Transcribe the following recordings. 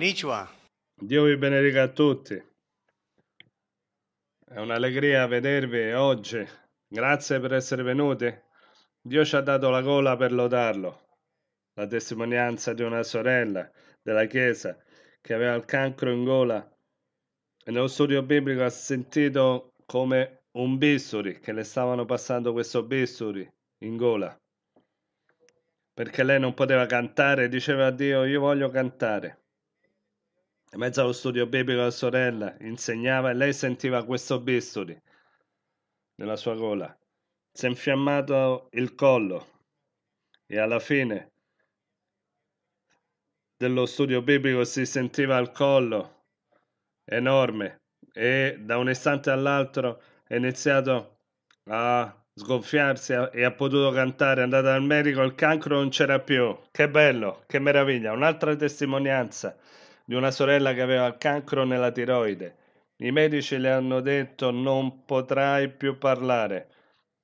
Konnichiwa. Dio vi benedica a tutti. È un'allegria vedervi oggi. Grazie per essere venuti. Dio ci ha dato la gola per lodarlo. La testimonianza di una sorella della Chiesa che aveva il cancro in gola e nello studio biblico ha sentito come un bisturi che le stavano passando questo bisturi in gola perché lei non poteva cantare, diceva a Dio io voglio cantare in mezzo allo studio biblico con la sorella, insegnava e lei sentiva questo bisturi nella sua gola. Si è infiammato il collo e alla fine dello studio biblico si sentiva il collo enorme e da un istante all'altro è iniziato a sgonfiarsi e ha potuto cantare, è andata al medico, il cancro non c'era più. Che bello, che meraviglia, un'altra testimonianza di una sorella che aveva cancro nella tiroide. I medici le hanno detto non potrai più parlare.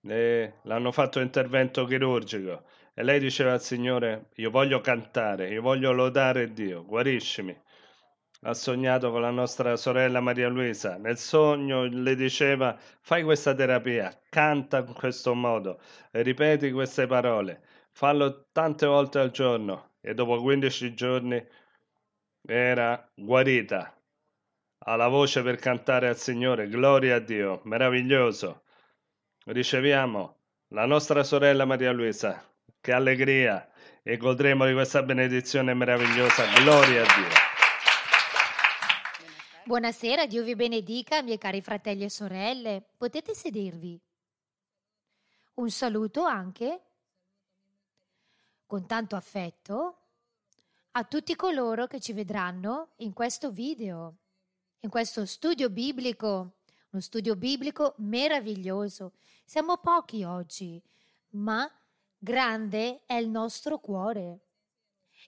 E l'hanno fatto intervento chirurgico. E lei diceva al Signore, io voglio cantare, io voglio lodare Dio, guariscimi. Ha sognato con la nostra sorella Maria Luisa. Nel sogno le diceva, fai questa terapia, canta in questo modo, ripeti queste parole, fallo tante volte al giorno. E dopo 15 giorni era guarita. Ha la voce per cantare al Signore, gloria a Dio, meraviglioso. Riceviamo la nostra sorella Maria Luisa, che allegria e godremo di questa benedizione meravigliosa, gloria a Dio. Buonasera, Dio vi benedica, miei cari fratelli e sorelle. Potete sedervi. Un saluto anche, con tanto affetto, a tutti coloro che ci vedranno in questo video, in questo studio biblico, uno studio biblico meraviglioso. Siamo pochi oggi, ma grande è il nostro cuore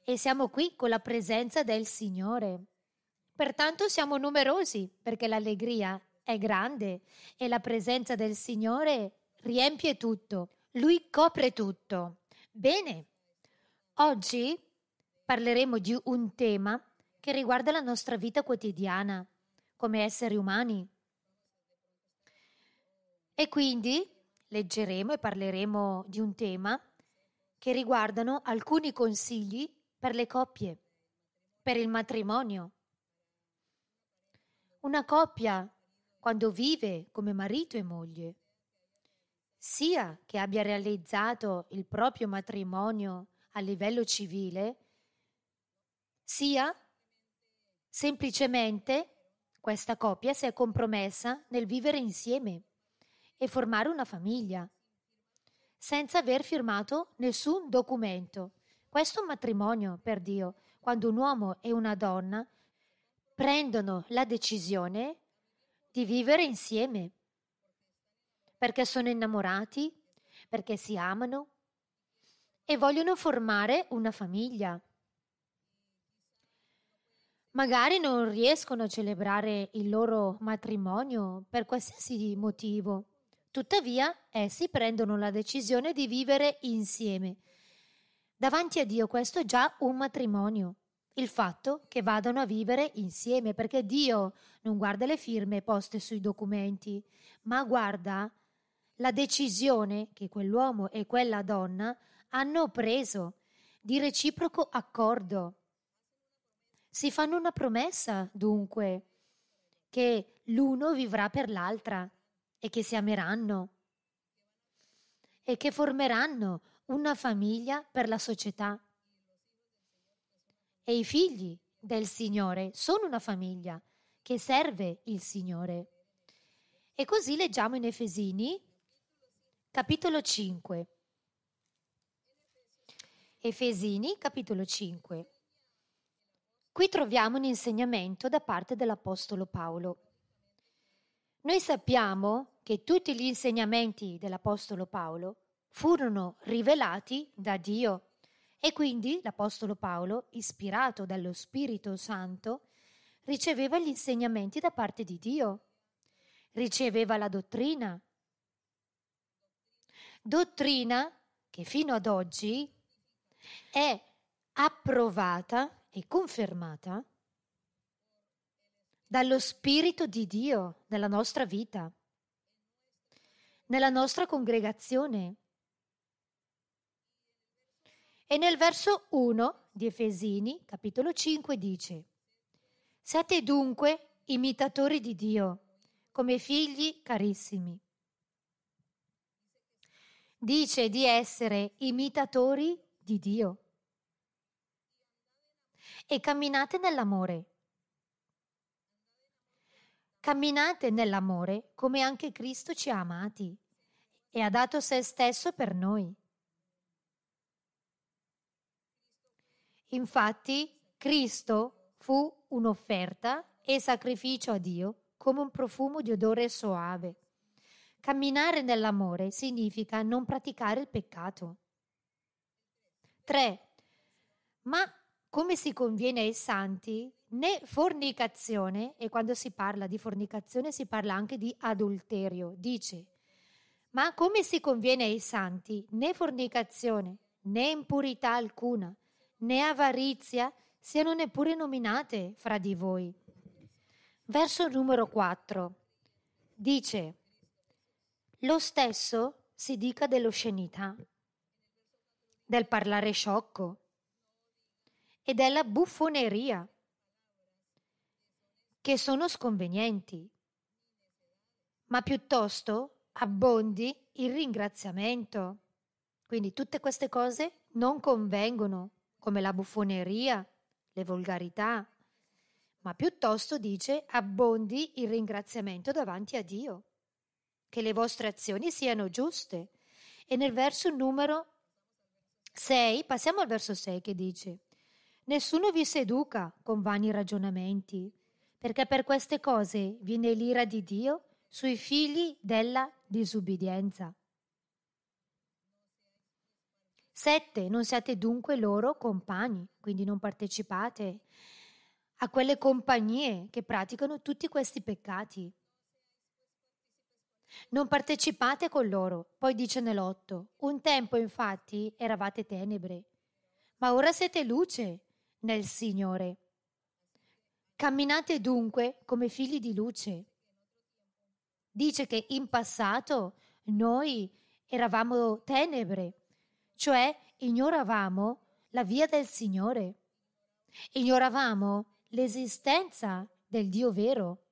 e siamo qui con la presenza del Signore. Pertanto siamo numerosi perché l'allegria è grande e la presenza del Signore riempie tutto, Lui copre tutto. Bene, oggi parleremo di un tema che riguarda la nostra vita quotidiana come esseri umani. E quindi leggeremo e parleremo di un tema che riguardano alcuni consigli per le coppie, per il matrimonio. Una coppia, quando vive come marito e moglie, sia che abbia realizzato il proprio matrimonio a livello civile, sia semplicemente questa coppia si è compromessa nel vivere insieme e formare una famiglia senza aver firmato nessun documento. Questo è un matrimonio per Dio, quando un uomo e una donna prendono la decisione di vivere insieme, perché sono innamorati, perché si amano e vogliono formare una famiglia magari non riescono a celebrare il loro matrimonio per qualsiasi motivo. Tuttavia, essi prendono la decisione di vivere insieme. Davanti a Dio questo è già un matrimonio. Il fatto che vadano a vivere insieme, perché Dio non guarda le firme poste sui documenti, ma guarda la decisione che quell'uomo e quella donna hanno preso di reciproco accordo. Si fanno una promessa, dunque, che l'uno vivrà per l'altra e che si ameranno e che formeranno una famiglia per la società. E i figli del Signore sono una famiglia che serve il Signore. E così leggiamo in Efesini, capitolo 5. Efesini, capitolo 5. Qui troviamo un insegnamento da parte dell'Apostolo Paolo. Noi sappiamo che tutti gli insegnamenti dell'Apostolo Paolo furono rivelati da Dio e quindi l'Apostolo Paolo, ispirato dallo Spirito Santo, riceveva gli insegnamenti da parte di Dio, riceveva la dottrina, dottrina che fino ad oggi è approvata e confermata dallo Spirito di Dio nella nostra vita, nella nostra congregazione. E nel verso 1 di Efesini, capitolo 5, dice, Siate dunque imitatori di Dio, come figli carissimi. Dice di essere imitatori di Dio e camminate nell'amore. Camminate nell'amore come anche Cristo ci ha amati e ha dato se stesso per noi. Infatti, Cristo fu un'offerta e sacrificio a Dio come un profumo di odore soave. Camminare nell'amore significa non praticare il peccato. 3. Ma come si conviene ai santi, né fornicazione, e quando si parla di fornicazione si parla anche di adulterio, dice, ma come si conviene ai santi, né fornicazione, né impurità alcuna, né avarizia siano neppure nominate fra di voi. Verso numero 4 dice, lo stesso si dica dell'oscenità, del parlare sciocco, e della buffoneria, che sono sconvenienti, ma piuttosto abbondi il ringraziamento. Quindi tutte queste cose non convengono, come la buffoneria, le volgarità, ma piuttosto dice abbondi il ringraziamento davanti a Dio, che le vostre azioni siano giuste. E nel verso numero 6, passiamo al verso 6 che dice, Nessuno vi seduca con vani ragionamenti, perché per queste cose viene l'ira di Dio sui figli della disubbidienza. 7. Non siate dunque loro compagni, quindi non partecipate a quelle compagnie che praticano tutti questi peccati. Non partecipate con loro, poi dice nell'otto, un tempo infatti eravate tenebre, ma ora siete luce nel Signore. Camminate dunque come figli di luce. Dice che in passato noi eravamo tenebre, cioè ignoravamo la via del Signore, ignoravamo l'esistenza del Dio vero.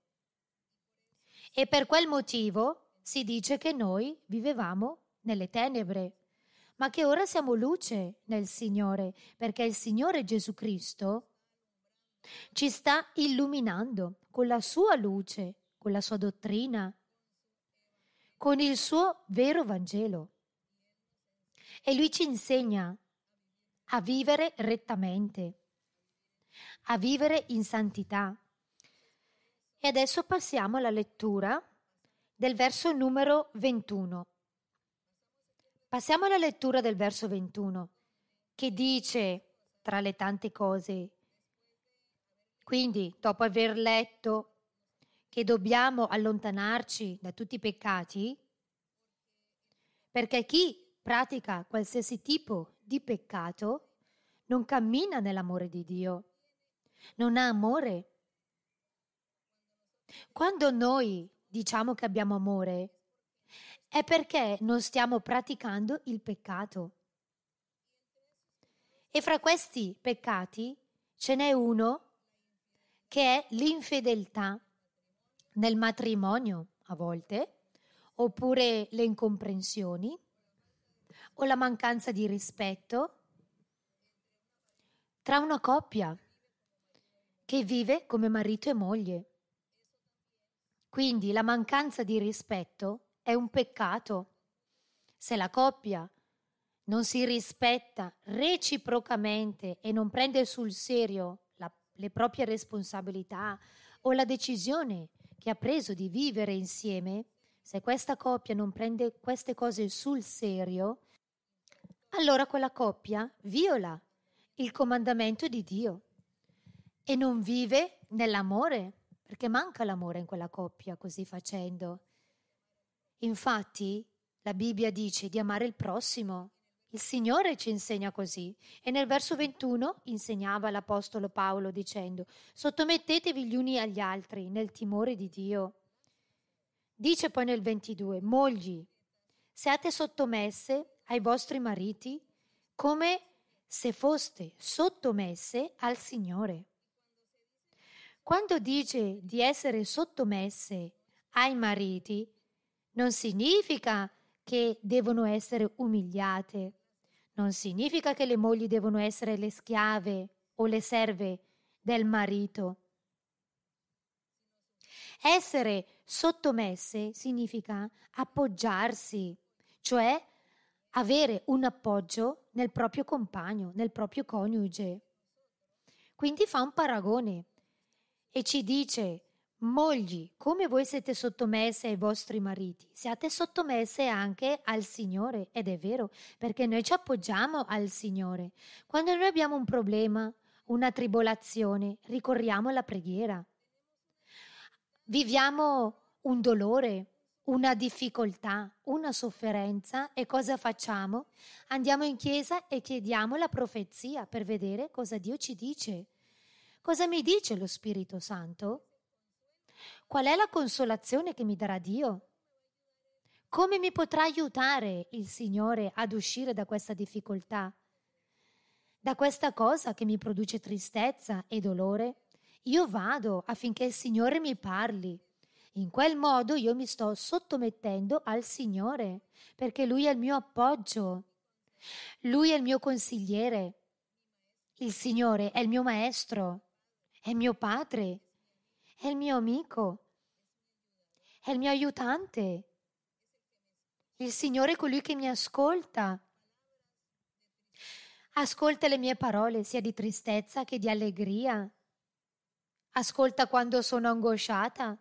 E per quel motivo si dice che noi vivevamo nelle tenebre ma che ora siamo luce nel Signore, perché il Signore Gesù Cristo ci sta illuminando con la sua luce, con la sua dottrina, con il suo vero Vangelo. E lui ci insegna a vivere rettamente, a vivere in santità. E adesso passiamo alla lettura del verso numero 21. Passiamo alla lettura del verso 21, che dice, tra le tante cose, quindi dopo aver letto che dobbiamo allontanarci da tutti i peccati, perché chi pratica qualsiasi tipo di peccato non cammina nell'amore di Dio, non ha amore. Quando noi diciamo che abbiamo amore, è perché non stiamo praticando il peccato. E fra questi peccati ce n'è uno che è l'infedeltà nel matrimonio a volte, oppure le incomprensioni o la mancanza di rispetto tra una coppia che vive come marito e moglie. Quindi la mancanza di rispetto è un peccato. Se la coppia non si rispetta reciprocamente e non prende sul serio la, le proprie responsabilità o la decisione che ha preso di vivere insieme, se questa coppia non prende queste cose sul serio, allora quella coppia viola il comandamento di Dio e non vive nell'amore, perché manca l'amore in quella coppia così facendo. Infatti, la Bibbia dice di amare il prossimo. Il Signore ci insegna così. E nel verso 21 insegnava l'Apostolo Paolo dicendo, sottomettetevi gli uni agli altri nel timore di Dio. Dice poi nel 22, mogli, siate sottomesse ai vostri mariti come se foste sottomesse al Signore. Quando dice di essere sottomesse ai mariti, non significa che devono essere umiliate, non significa che le mogli devono essere le schiave o le serve del marito. Essere sottomesse significa appoggiarsi, cioè avere un appoggio nel proprio compagno, nel proprio coniuge. Quindi fa un paragone e ci dice Mogli, come voi siete sottomesse ai vostri mariti, siate sottomesse anche al Signore, ed è vero, perché noi ci appoggiamo al Signore. Quando noi abbiamo un problema, una tribolazione, ricorriamo alla preghiera. Viviamo un dolore, una difficoltà, una sofferenza e cosa facciamo? Andiamo in chiesa e chiediamo la profezia per vedere cosa Dio ci dice. Cosa mi dice lo Spirito Santo? Qual è la consolazione che mi darà Dio? Come mi potrà aiutare il Signore ad uscire da questa difficoltà? Da questa cosa che mi produce tristezza e dolore? Io vado affinché il Signore mi parli. In quel modo io mi sto sottomettendo al Signore, perché Lui è il mio appoggio. Lui è il mio consigliere. Il Signore è il mio maestro, è mio padre, è il mio amico, è il mio aiutante. Il Signore è colui che mi ascolta. Ascolta le mie parole sia di tristezza che di allegria. Ascolta quando sono angosciata.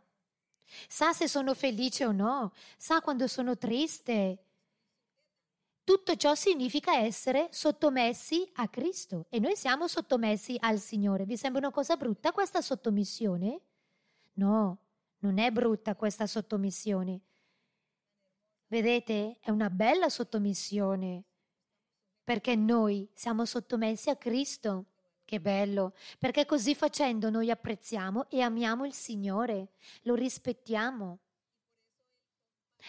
Sa se sono felice o no, sa quando sono triste. Tutto ciò significa essere sottomessi a Cristo e noi siamo sottomessi al Signore. Vi sembra una cosa brutta questa sottomissione? No, non è brutta questa sottomissione. Vedete, è una bella sottomissione, perché noi siamo sottomessi a Cristo. Che bello, perché così facendo noi apprezziamo e amiamo il Signore, lo rispettiamo.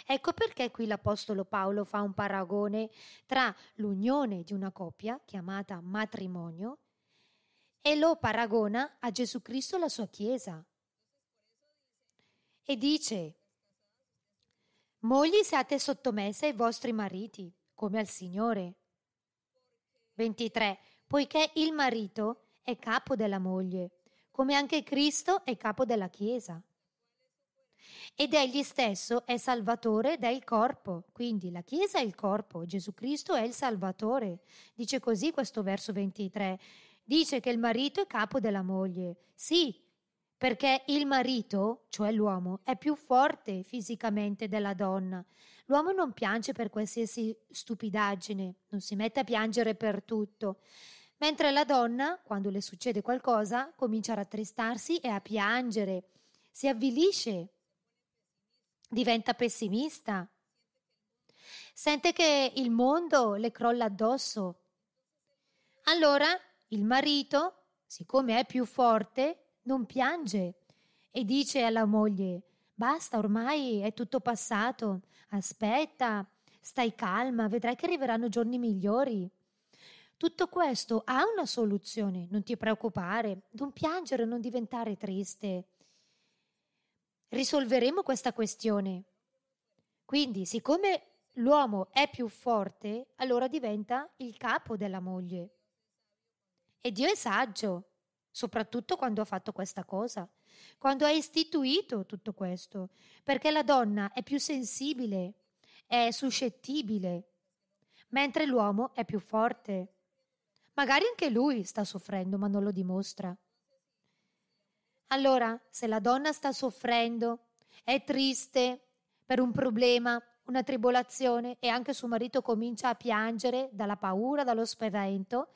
Ecco perché qui l'Apostolo Paolo fa un paragone tra l'unione di una coppia chiamata matrimonio e lo paragona a Gesù Cristo e la sua Chiesa e dice Mogli siate sottomesse ai vostri mariti, come al Signore. 23. Poiché il marito è capo della moglie, come anche Cristo è capo della Chiesa. Ed egli stesso è Salvatore del corpo, quindi la Chiesa è il corpo, Gesù Cristo è il Salvatore. Dice così questo verso 23. Dice che il marito è capo della moglie. Sì, perché il marito, cioè l'uomo, è più forte fisicamente della donna. L'uomo non piange per qualsiasi stupidaggine, non si mette a piangere per tutto, mentre la donna, quando le succede qualcosa, comincia a rattristarsi e a piangere, si avvilisce, diventa pessimista, sente che il mondo le crolla addosso. Allora il marito, siccome è più forte, non piange e dice alla moglie Basta, ormai è tutto passato, aspetta, stai calma, vedrai che arriveranno giorni migliori. Tutto questo ha una soluzione, non ti preoccupare, non piangere, non diventare triste. Risolveremo questa questione. Quindi, siccome l'uomo è più forte, allora diventa il capo della moglie. E Dio è saggio, soprattutto quando ha fatto questa cosa, quando ha istituito tutto questo, perché la donna è più sensibile, è suscettibile, mentre l'uomo è più forte. Magari anche lui sta soffrendo, ma non lo dimostra. Allora, se la donna sta soffrendo, è triste per un problema, una tribolazione e anche suo marito comincia a piangere dalla paura, dallo spavento,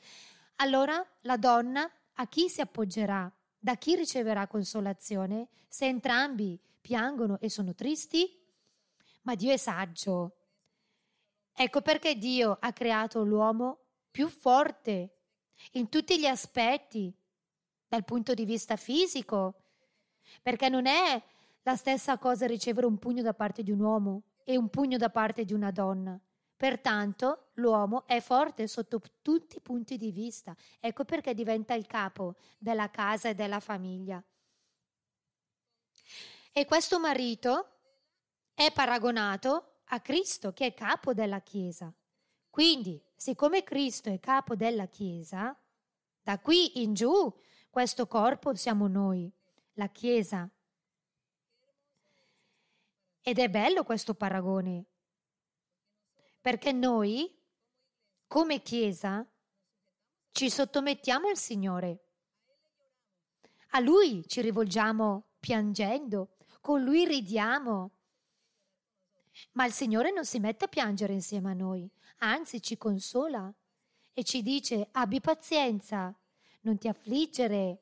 allora la donna a chi si appoggerà? Da chi riceverà consolazione? Se entrambi piangono e sono tristi? Ma Dio è saggio. Ecco perché Dio ha creato l'uomo più forte in tutti gli aspetti, dal punto di vista fisico, perché non è la stessa cosa ricevere un pugno da parte di un uomo e un pugno da parte di una donna. Pertanto l'uomo è forte sotto tutti i punti di vista. Ecco perché diventa il capo della casa e della famiglia. E questo marito è paragonato a Cristo che è capo della Chiesa. Quindi, siccome Cristo è capo della Chiesa, da qui in giù questo corpo siamo noi, la Chiesa. Ed è bello questo paragone, perché noi, come Chiesa, ci sottomettiamo al Signore. A Lui ci rivolgiamo piangendo, con Lui ridiamo. Ma il Signore non si mette a piangere insieme a noi, anzi ci consola e ci dice abbi pazienza, non ti affliggere,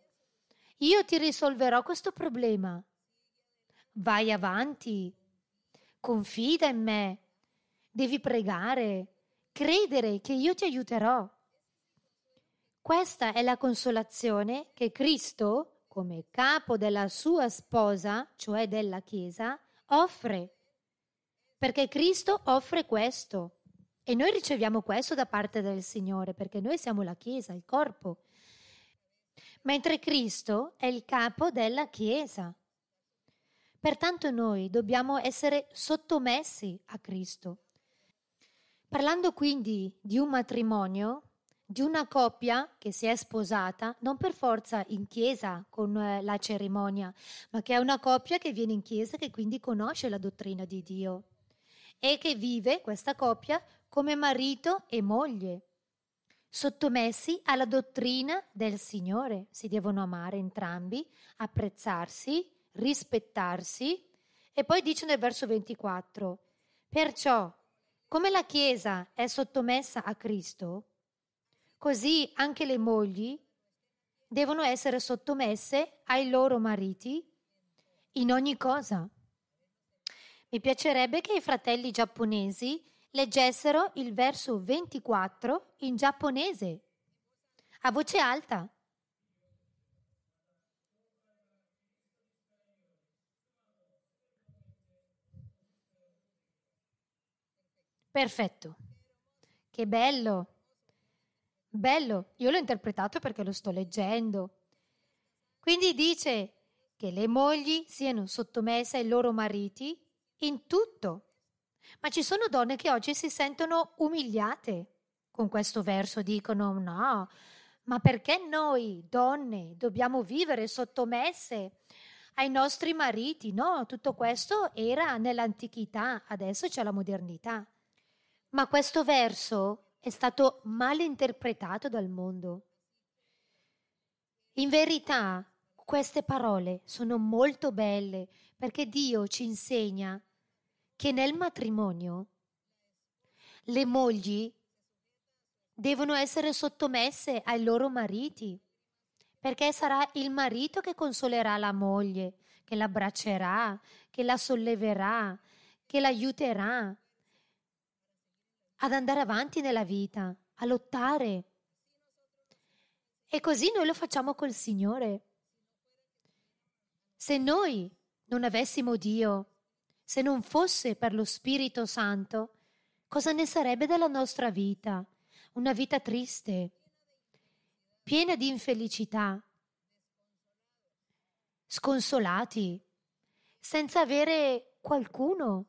io ti risolverò questo problema. Vai avanti, confida in me, Devi pregare, credere che io ti aiuterò. Questa è la consolazione che Cristo, come capo della sua sposa, cioè della Chiesa, offre. Perché Cristo offre questo. E noi riceviamo questo da parte del Signore, perché noi siamo la Chiesa, il corpo. Mentre Cristo è il capo della Chiesa. Pertanto noi dobbiamo essere sottomessi a Cristo. Parlando quindi di un matrimonio, di una coppia che si è sposata, non per forza in chiesa con eh, la cerimonia, ma che è una coppia che viene in chiesa, e che quindi conosce la dottrina di Dio e che vive questa coppia come marito e moglie, sottomessi alla dottrina del Signore. Si devono amare entrambi, apprezzarsi, rispettarsi. E poi dice nel verso 24, perciò come la Chiesa è sottomessa a Cristo, così anche le mogli devono essere sottomesse ai loro mariti in ogni cosa. Mi piacerebbe che i fratelli giapponesi leggessero il verso 24 in giapponese, a voce alta, Perfetto. Che bello. Bello. Io l'ho interpretato perché lo sto leggendo. Quindi dice che le mogli siano sottomesse ai loro mariti in tutto. Ma ci sono donne che oggi si sentono umiliate con questo verso, dicono no, ma perché noi donne dobbiamo vivere sottomesse ai nostri mariti? No, tutto questo era nell'antichità, adesso c'è la modernità. Ma questo verso è stato mal interpretato dal mondo. In verità, queste parole sono molto belle perché Dio ci insegna che nel matrimonio le mogli devono essere sottomesse ai loro mariti, perché sarà il marito che consolerà la moglie, che l'abbraccerà, che la solleverà, che l'aiuterà, ad andare avanti nella vita, a lottare. E così noi lo facciamo col Signore. Se noi non avessimo Dio, se non fosse per lo Spirito Santo, cosa ne sarebbe della nostra vita? Una vita triste, piena di infelicità, sconsolati, senza avere qualcuno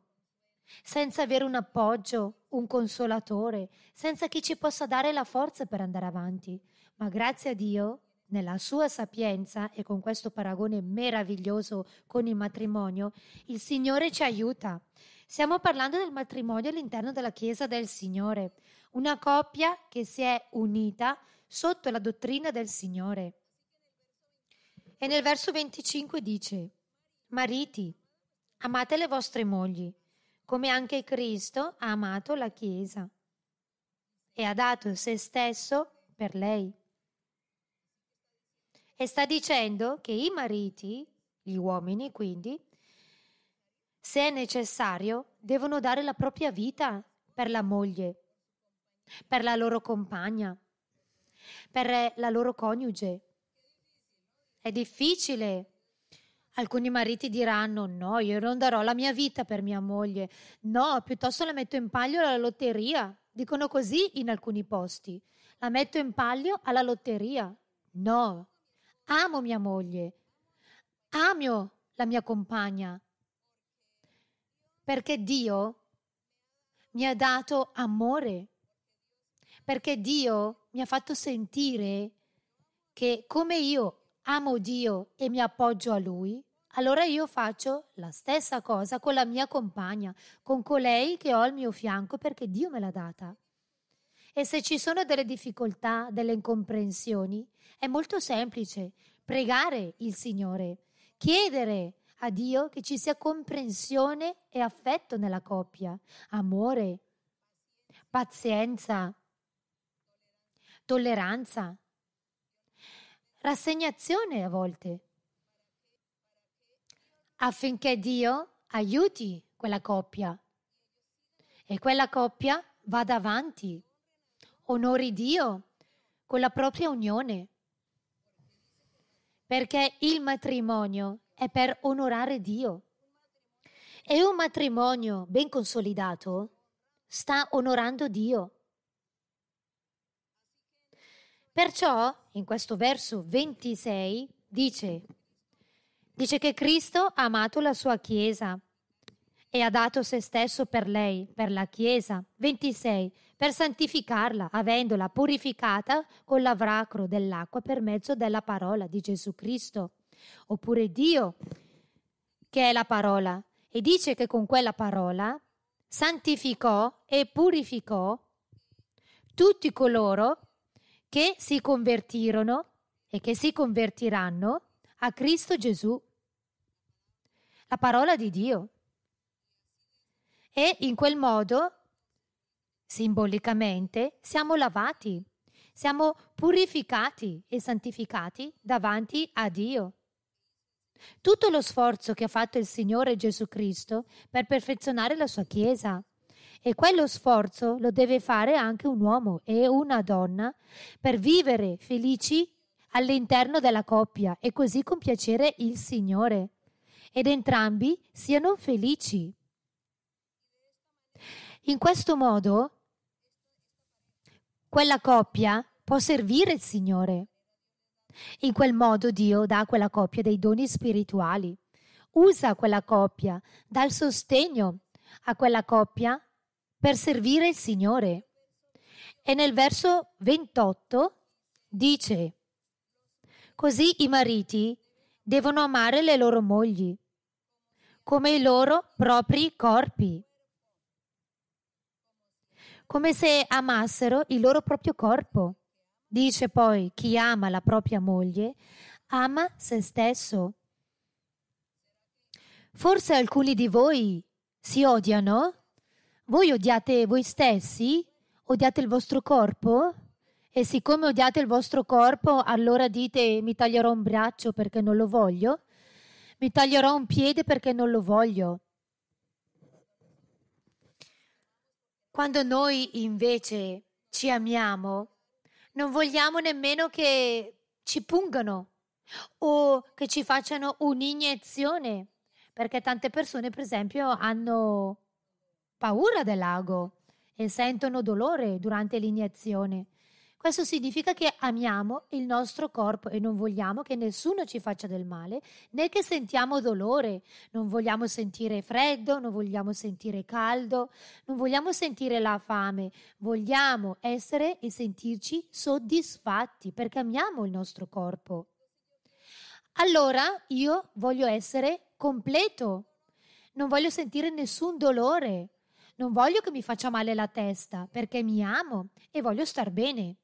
senza avere un appoggio, un consolatore, senza chi ci possa dare la forza per andare avanti. Ma grazie a Dio, nella sua sapienza e con questo paragone meraviglioso con il matrimonio, il Signore ci aiuta. Stiamo parlando del matrimonio all'interno della Chiesa del Signore, una coppia che si è unita sotto la dottrina del Signore. E nel verso 25 dice, Mariti, amate le vostre mogli come anche Cristo ha amato la Chiesa e ha dato se stesso per lei. E sta dicendo che i mariti, gli uomini quindi, se è necessario, devono dare la propria vita per la moglie, per la loro compagna, per la loro coniuge. È difficile Alcuni mariti diranno no, io non darò la mia vita per mia moglie, no, piuttosto la metto in palio alla lotteria. Dicono così in alcuni posti. La metto in palio alla lotteria. No, amo mia moglie, amo la mia compagna, perché Dio mi ha dato amore, perché Dio mi ha fatto sentire che come io amo Dio e mi appoggio a Lui, allora io faccio la stessa cosa con la mia compagna, con colei che ho al mio fianco perché Dio me l'ha data. E se ci sono delle difficoltà, delle incomprensioni, è molto semplice pregare il Signore, chiedere a Dio che ci sia comprensione e affetto nella coppia, amore, pazienza, tolleranza, rassegnazione a volte, affinché Dio aiuti quella coppia e quella coppia vada avanti, onori Dio con la propria unione, perché il matrimonio è per onorare Dio. E un matrimonio ben consolidato sta onorando Dio. Perciò, in questo verso 26, dice, dice che Cristo ha amato la sua Chiesa e ha dato se stesso per lei, per la Chiesa. 26. Per santificarla, avendola purificata con l'avracro dell'acqua per mezzo della parola di Gesù Cristo. Oppure Dio, che è la parola, e dice che con quella parola santificò e purificò tutti coloro che si convertirono e che si convertiranno a Cristo Gesù, la parola di Dio. E in quel modo, simbolicamente, siamo lavati, siamo purificati e santificati davanti a Dio. Tutto lo sforzo che ha fatto il Signore Gesù Cristo per perfezionare la sua Chiesa, e quello sforzo lo deve fare anche un uomo e una donna per vivere felici all'interno della coppia e così compiacere il Signore ed entrambi siano felici. In questo modo quella coppia può servire il Signore. In quel modo Dio dà a quella coppia dei doni spirituali, usa quella coppia, dà il sostegno a quella coppia per servire il Signore. E nel verso 28 dice, così i mariti devono amare le loro mogli come i loro propri corpi, come se amassero il loro proprio corpo. Dice poi, chi ama la propria moglie ama se stesso. Forse alcuni di voi si odiano voi odiate voi stessi? Odiate il vostro corpo? E siccome odiate il vostro corpo, allora dite mi taglierò un braccio perché non lo voglio, mi taglierò un piede perché non lo voglio. Quando noi invece ci amiamo, non vogliamo nemmeno che ci pungano o che ci facciano un'iniezione, perché tante persone, per esempio, hanno paura dell'ago e sentono dolore durante l'iniezione. Questo significa che amiamo il nostro corpo e non vogliamo che nessuno ci faccia del male, né che sentiamo dolore, non vogliamo sentire freddo, non vogliamo sentire caldo, non vogliamo sentire la fame, vogliamo essere e sentirci soddisfatti perché amiamo il nostro corpo. Allora io voglio essere completo, non voglio sentire nessun dolore, non voglio che mi faccia male la testa, perché mi amo e voglio star bene.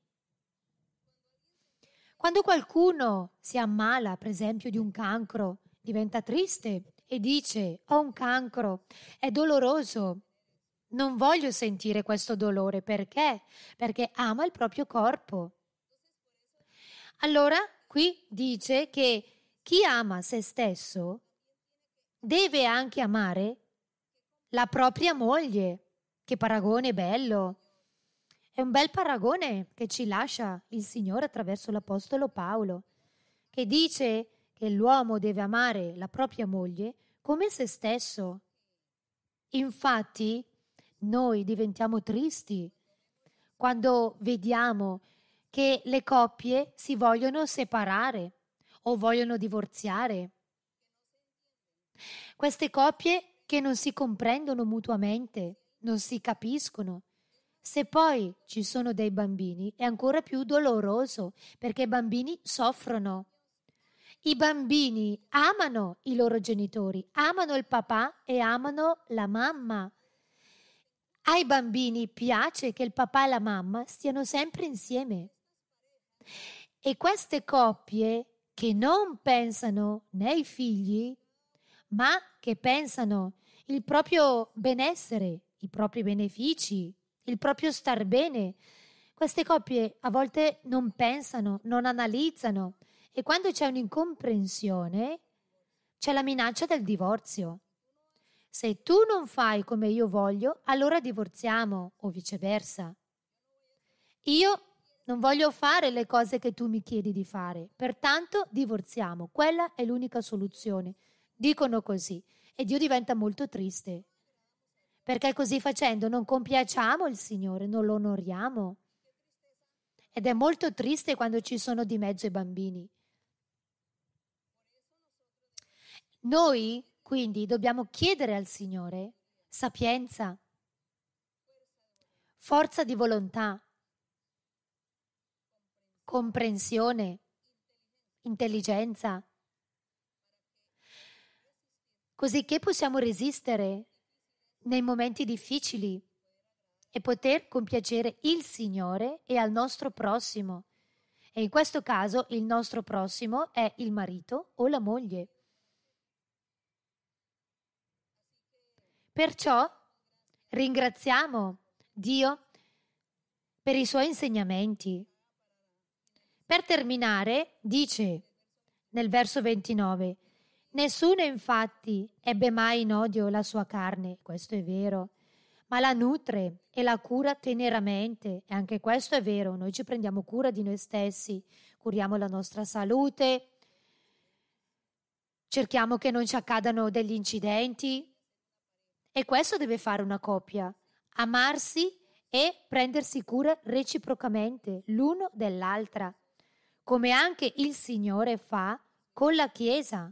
Quando qualcuno si ammala, per esempio, di un cancro, diventa triste e dice ho un cancro, è doloroso. Non voglio sentire questo dolore perché? Perché ama il proprio corpo. Allora, qui dice che chi ama se stesso deve anche amare la propria moglie. Che paragone bello! È un bel paragone che ci lascia il Signore attraverso l'Apostolo Paolo, che dice che l'uomo deve amare la propria moglie come se stesso. Infatti, noi diventiamo tristi quando vediamo che le coppie si vogliono separare o vogliono divorziare. Queste coppie che non si comprendono mutuamente, non si capiscono. Se poi ci sono dei bambini è ancora più doloroso perché i bambini soffrono. I bambini amano i loro genitori, amano il papà e amano la mamma. Ai bambini piace che il papà e la mamma stiano sempre insieme. E queste coppie che non pensano né ai figli ma che pensano il proprio benessere, i propri benefici, il proprio star bene. Queste coppie a volte non pensano, non analizzano e quando c'è un'incomprensione c'è la minaccia del divorzio. Se tu non fai come io voglio, allora divorziamo o viceversa. Io non voglio fare le cose che tu mi chiedi di fare, pertanto divorziamo. Quella è l'unica soluzione. Dicono così e Dio diventa molto triste, perché così facendo non compiacciamo il Signore, non lo onoriamo. Ed è molto triste quando ci sono di mezzo i bambini. Noi quindi dobbiamo chiedere al Signore sapienza, forza di volontà, comprensione, intelligenza, cosicché possiamo resistere nei momenti difficili e poter compiacere il Signore e al nostro prossimo. E in questo caso il nostro prossimo è il marito o la moglie. Perciò ringraziamo Dio per i suoi insegnamenti. Per terminare, dice nel verso 29, Nessuno infatti ebbe mai in odio la sua carne, questo è vero, ma la nutre e la cura teneramente, e anche questo è vero, noi ci prendiamo cura di noi stessi, curiamo la nostra salute, cerchiamo che non ci accadano degli incidenti e questo deve fare una coppia, amarsi e prendersi cura reciprocamente l'uno dell'altra, come anche il Signore fa con la Chiesa.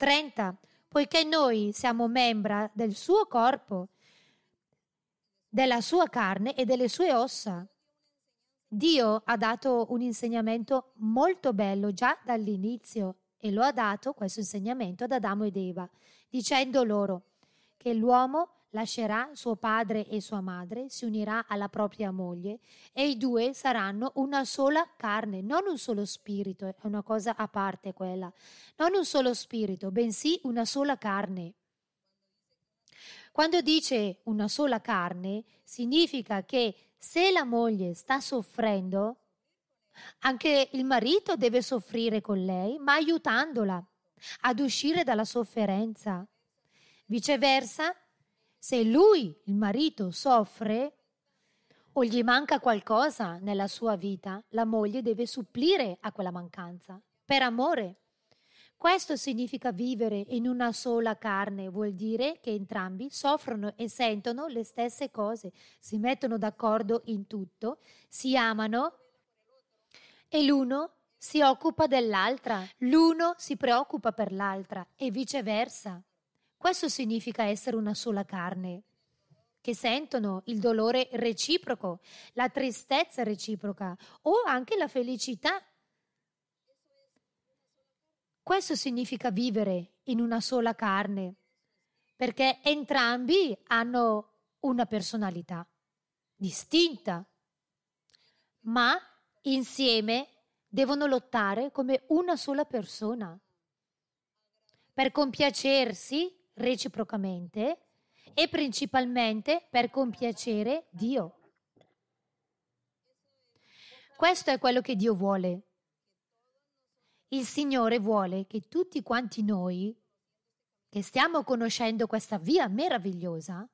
30, poiché noi siamo membra del suo corpo, della sua carne e delle sue ossa. Dio ha dato un insegnamento molto bello già dall'inizio e lo ha dato questo insegnamento ad Adamo ed Eva, dicendo loro che l'uomo lascerà suo padre e sua madre, si unirà alla propria moglie e i due saranno una sola carne, non un solo spirito, è una cosa a parte quella, non un solo spirito, bensì una sola carne. Quando dice una sola carne, significa che se la moglie sta soffrendo, anche il marito deve soffrire con lei, ma aiutandola ad uscire dalla sofferenza. Viceversa, se lui, il marito, soffre o gli manca qualcosa nella sua vita, la moglie deve supplire a quella mancanza per amore. Questo significa vivere in una sola carne, vuol dire che entrambi soffrono e sentono le stesse cose, si mettono d'accordo in tutto, si amano e l'uno si occupa dell'altra, l'uno si preoccupa per l'altra e viceversa. Questo significa essere una sola carne, che sentono il dolore reciproco, la tristezza reciproca o anche la felicità. Questo significa vivere in una sola carne, perché entrambi hanno una personalità distinta, ma insieme devono lottare come una sola persona per compiacersi reciprocamente e principalmente per compiacere Dio. Questo è quello che Dio vuole. Il Signore vuole che tutti quanti noi, che stiamo conoscendo questa via meravigliosa,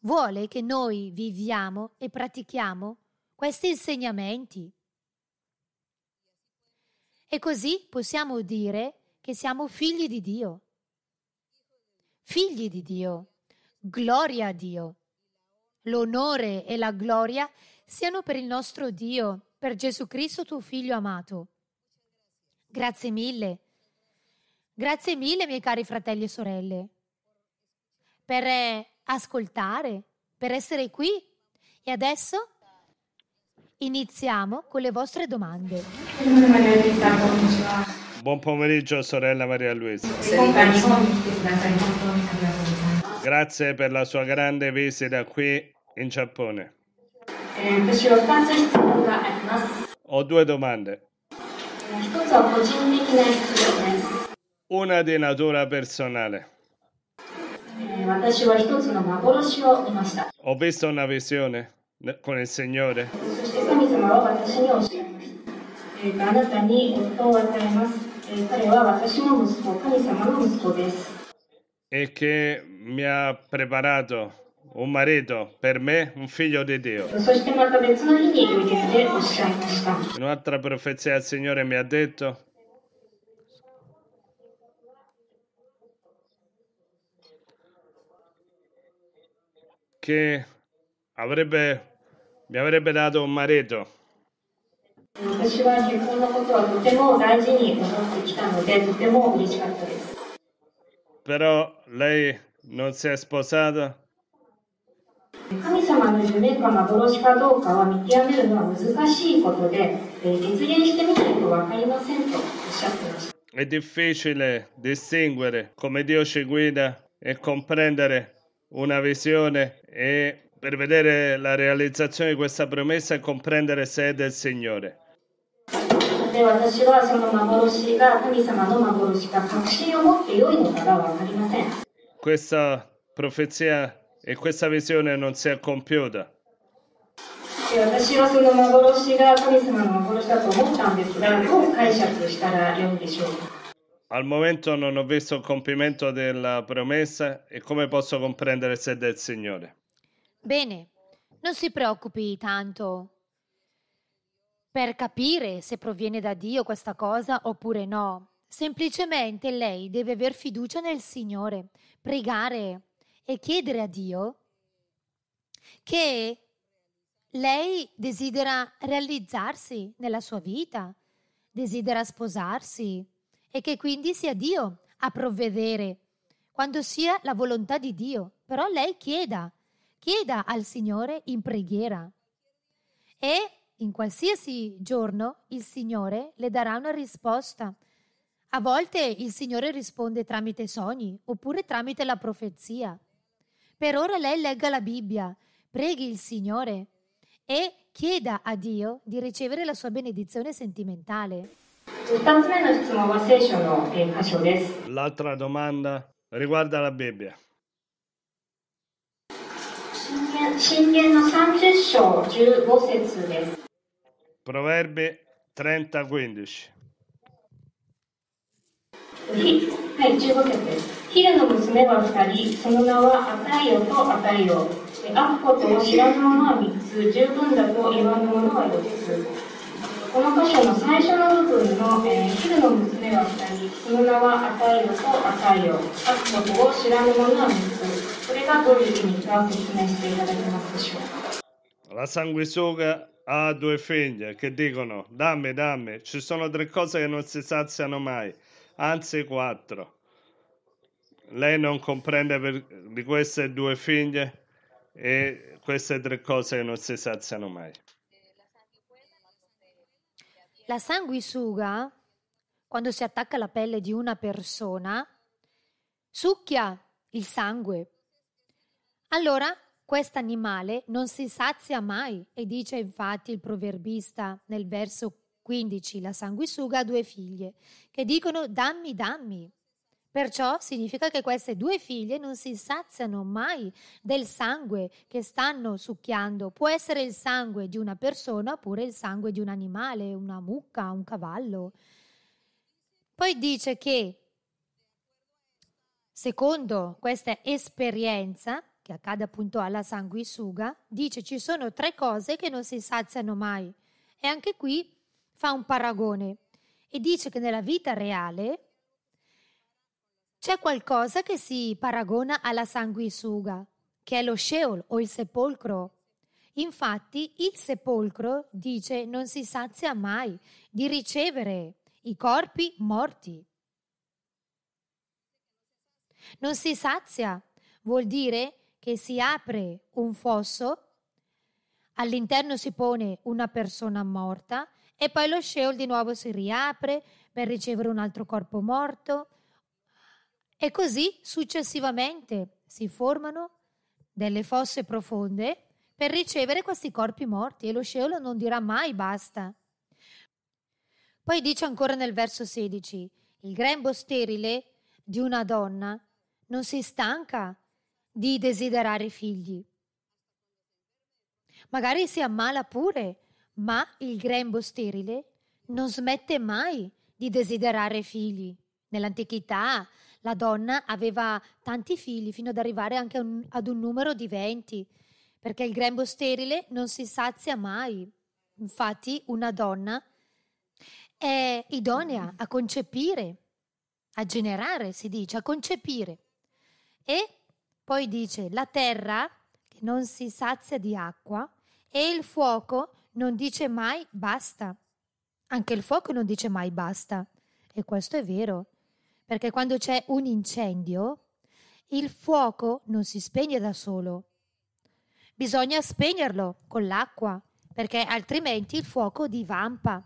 vuole che noi viviamo e pratichiamo questi insegnamenti. E così possiamo dire che siamo figli di Dio figli di Dio. Gloria a Dio. L'onore e la gloria siano per il nostro Dio, per Gesù Cristo tuo figlio amato. Grazie mille. Grazie mille, miei cari fratelli e sorelle, per eh, ascoltare, per essere qui. E adesso iniziamo con le vostre domande. Buon pomeriggio sorella Maria Luisa. Grazie per la sua grande visita qui in Giappone. Eh, eh, Ho due domande. Eh, una di natura personale. Ho visto una visione con il Signore e che mi ha preparato un marito per me, un figlio di Dio. un'altra profezia il Signore mi ha detto che avrebbe, mi avrebbe dato un marito. 私は結婚のことはとても大事に思ってきたので、とても嬉しかったです。Però lei non si è sposata? È difficile distinguere come Dio ci guida e comprendere una visione e per vedere la realizzazione di questa promessa e comprendere se è del Signore. で私はその幻が神様の幻か確信を持って良いのかが分かりません。Questa profezia e questa visione non si è compiuta. Al momento non ho visto il compimento della promessa e come posso comprendere se è del Signore? Bene, non si preoccupi tanto per capire se proviene da Dio questa cosa oppure no. Semplicemente lei deve aver fiducia nel Signore, pregare e chiedere a Dio che lei desidera realizzarsi nella sua vita, desidera sposarsi e che quindi sia Dio a provvedere quando sia la volontà di Dio. Però lei chieda, chieda al Signore in preghiera e in qualsiasi giorno il Signore le darà una risposta. A volte il Signore risponde tramite sogni oppure tramite la profezia. Per ora lei legga la Bibbia, preghi il Signore e chieda a Dio di ricevere la sua benedizione sentimentale. L'altra domanda riguarda la Bibbia. Proverbi 30:15. はい、15節です。ヒルの娘は2人、その名はアタイオとアタイオ。アフコと知らぬものは3つ、十分だと言わぬものは4つ。この箇所の最初の部分の、えー、ヒの娘は2人、その名はアタイオとアタイオ。アフコとを知らぬものは3つ。これがどういう意味か説明していただけますでしょうか。ha due figlie che dicono dammi, dammi, ci sono tre cose che non si saziano mai, anzi quattro. Lei non comprende per, di queste due figlie e queste tre cose che non si saziano mai. La sanguisuga, quando si attacca alla pelle di una persona, succhia il sangue. Allora questo animale non si sazia mai e dice infatti il proverbista nel verso 15 la sanguisuga ha due figlie che dicono dammi dammi. Perciò significa che queste due figlie non si saziano mai del sangue che stanno succhiando. Può essere il sangue di una persona oppure il sangue di un animale, una mucca, un cavallo. Poi dice che, secondo questa esperienza, che accade appunto alla sanguisuga, dice ci sono tre cose che non si saziano mai e anche qui fa un paragone e dice che nella vita reale c'è qualcosa che si paragona alla sanguisuga, che è lo Sheol o il sepolcro. Infatti il sepolcro, dice, non si sazia mai di ricevere i corpi morti. Non si sazia vuol dire che si apre un fosso, all'interno si pone una persona morta e poi lo Sheol di nuovo si riapre per ricevere un altro corpo morto e così successivamente si formano delle fosse profonde per ricevere questi corpi morti e lo Sheol non dirà mai basta. Poi dice ancora nel verso 16, il grembo sterile di una donna non si stanca di desiderare figli. Magari si ammala pure, ma il grembo sterile non smette mai di desiderare figli. Nell'antichità la donna aveva tanti figli fino ad arrivare anche ad un numero di venti, perché il grembo sterile non si sazia mai. Infatti una donna è idonea a concepire, a generare, si dice, a concepire. E poi dice la terra che non si sazia di acqua e il fuoco non dice mai basta. Anche il fuoco non dice mai basta. E questo è vero, perché quando c'è un incendio, il fuoco non si spegne da solo. Bisogna spegnerlo con l'acqua, perché altrimenti il fuoco divampa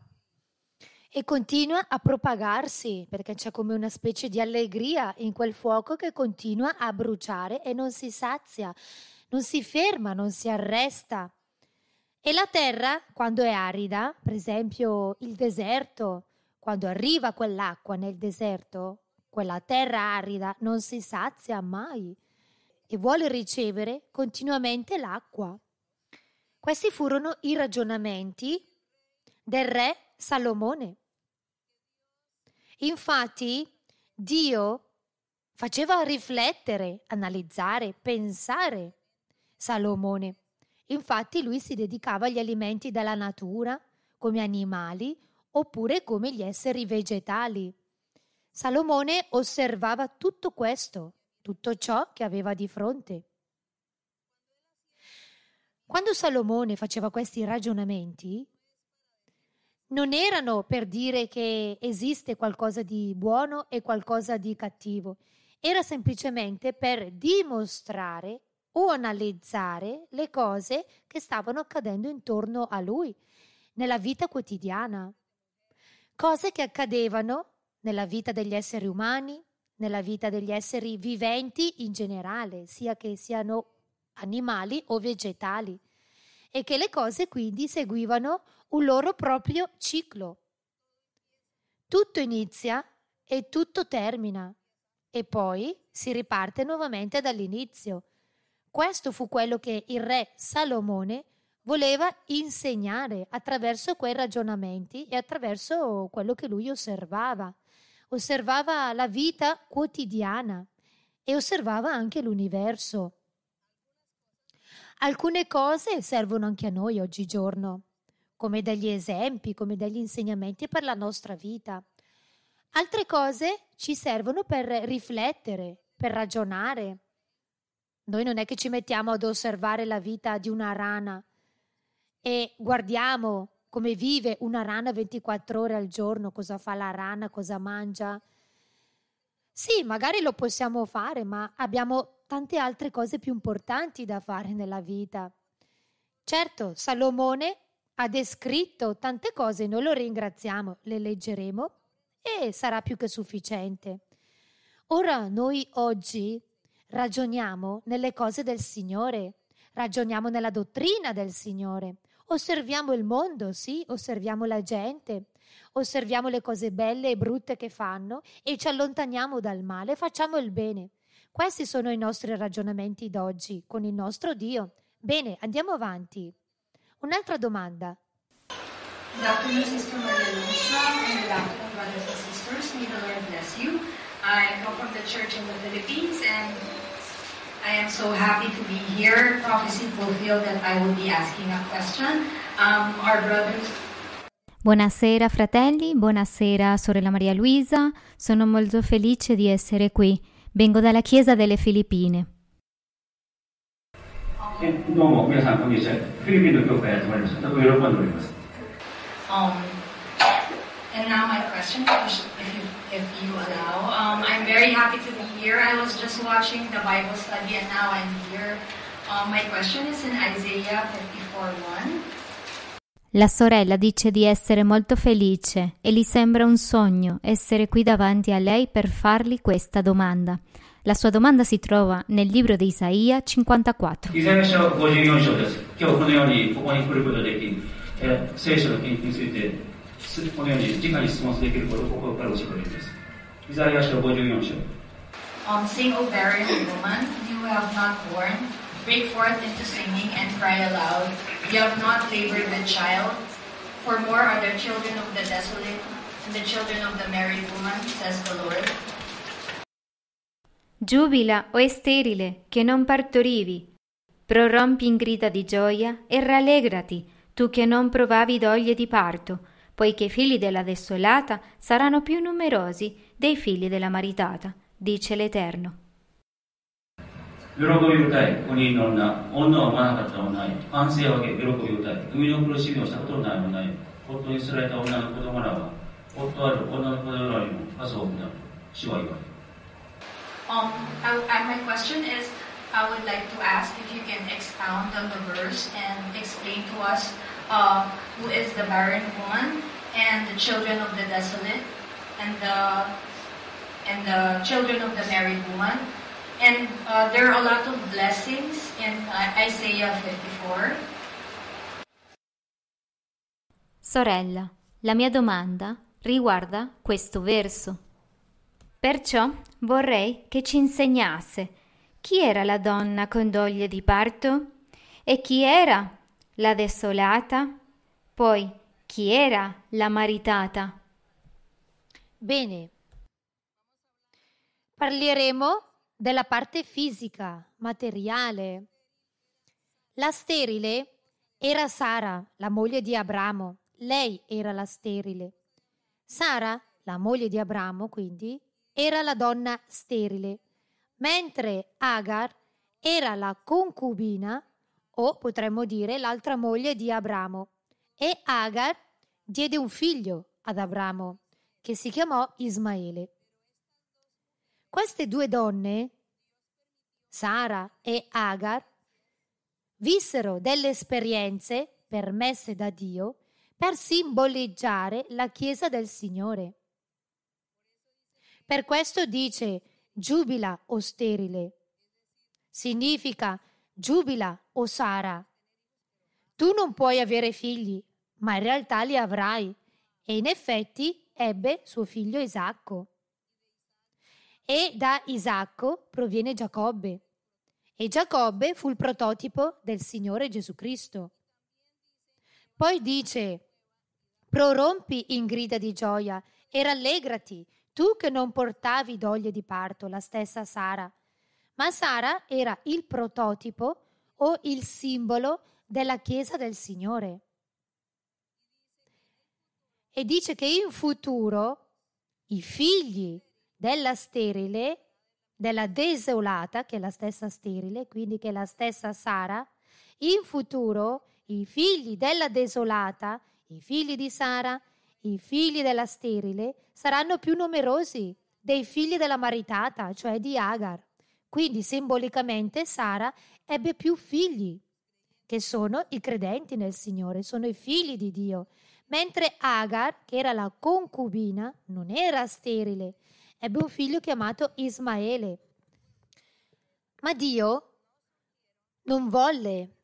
e continua a propagarsi perché c'è come una specie di allegria in quel fuoco che continua a bruciare e non si sazia, non si ferma, non si arresta. E la terra, quando è arida, per esempio il deserto, quando arriva quell'acqua nel deserto, quella terra arida non si sazia mai e vuole ricevere continuamente l'acqua. Questi furono i ragionamenti del re Salomone. Infatti, Dio faceva riflettere, analizzare, pensare Salomone. Infatti lui si dedicava agli alimenti della natura, come animali, oppure come gli esseri vegetali. Salomone osservava tutto questo, tutto ciò che aveva di fronte. Quando Salomone faceva questi ragionamenti, non erano per dire che esiste qualcosa di buono e qualcosa di cattivo, era semplicemente per dimostrare o analizzare le cose che stavano accadendo intorno a lui, nella vita quotidiana. Cose che accadevano nella vita degli esseri umani, nella vita degli esseri viventi in generale, sia che siano animali o vegetali, e che le cose quindi seguivano un loro proprio ciclo. Tutto inizia e tutto termina e poi si riparte nuovamente dall'inizio. Questo fu quello che il re Salomone voleva insegnare attraverso quei ragionamenti e attraverso quello che lui osservava. Osservava la vita quotidiana e osservava anche l'universo. Alcune cose servono anche a noi oggigiorno come dagli esempi, come dagli insegnamenti per la nostra vita. Altre cose ci servono per riflettere, per ragionare. Noi non è che ci mettiamo ad osservare la vita di una rana e guardiamo come vive una rana 24 ore al giorno, cosa fa la rana, cosa mangia. Sì, magari lo possiamo fare, ma abbiamo tante altre cose più importanti da fare nella vita. Certo, Salomone ha descritto tante cose, noi lo ringraziamo, le leggeremo e sarà più che sufficiente. Ora noi oggi ragioniamo nelle cose del Signore, ragioniamo nella dottrina del Signore, osserviamo il mondo, sì, osserviamo la gente, osserviamo le cose belle e brutte che fanno e ci allontaniamo dal male, facciamo il bene. Questi sono i nostri ragionamenti d'oggi con il nostro Dio. Bene, andiamo avanti. Un'altra domanda. Dr. Sister Maria Luisa, and Dr. Brothers and Sisters, I come from the church in the Philippines and I am so happy to be here. Prophecy fulfilled that I will be asking a question. Um, our brothers Buonasera fratelli, buonasera sorella Maria Luisa, sono molto felice di essere qui. Vengo dalla Chiesa delle Filippine. えどうも皆さんこんにちはフィリピンの教会やってまいりました喜んでおります、um. And now my question, if you, if you allow. Um, I'm very happy to be here. I was just watching the Bible study and now I'm here. Um, my question is in Isaiah 54.1. La sorella dice di essere molto felice e gli sembra un sogno essere qui davanti a lei per fargli questa domanda. La sua domanda si trova nel libro di Isaia 54. Isaia 54章です今日このようにここに来ることできえー聖書の研究についてこのように直に質問できることを心からお知らせですイザヤ書 O barren woman, you have not borne, break forth into singing and cry aloud, you have not labored with child, for more are the children of the desolate and the children of the married woman, says the Lord. Giubila, o esterile, che non partorivi. Prorompi in grida di gioia e rallegrati, tu che non provavi doglie di parto, poiché i figli della desolata saranno più numerosi dei figli della maritata, dice l'Eterno. 喜び歌い5 Um, I, I, my question is, I would like to ask if you can expound on the verse and explain to us uh, who is the barren woman and the children of the desolate and the and the children of the married woman. And uh, there are a lot of blessings in uh, Isaiah 54. Sorella, la mia domanda riguarda questo verso. Perciò vorrei che ci insegnasse chi era la donna con doglia di parto e chi era la desolata, poi chi era la maritata. Bene, parleremo della parte fisica, materiale. La sterile era Sara, la moglie di Abramo. Lei era la sterile. Sara, la moglie di Abramo, quindi, era la donna sterile, mentre Agar era la concubina, o potremmo dire l'altra moglie di Abramo. E Agar diede un figlio ad Abramo, che si chiamò Ismaele. Queste due donne, Sara e Agar, vissero delle esperienze permesse da Dio per simboleggiare la Chiesa del Signore. Per questo dice giubila o sterile. Significa giubila o Sara. Tu non puoi avere figli, ma in realtà li avrai. E in effetti ebbe suo figlio Isacco. E da Isacco proviene Giacobbe. E Giacobbe fu il prototipo del Signore Gesù Cristo. Poi dice, prorompi in grida di gioia e rallegrati, tu che non portavi doglie di parto, la stessa Sara. Ma Sara era il prototipo o il simbolo della Chiesa del Signore. E dice che in futuro i figli della sterile, della desolata, che è la stessa sterile, quindi che è la stessa Sara, in futuro i figli della desolata, i figli di Sara, i figli della sterile, saranno più numerosi dei figli della maritata, cioè di Agar. Quindi simbolicamente Sara ebbe più figli, che sono i credenti nel Signore, sono i figli di Dio, mentre Agar, che era la concubina, non era sterile, ebbe un figlio chiamato Ismaele. Ma Dio non volle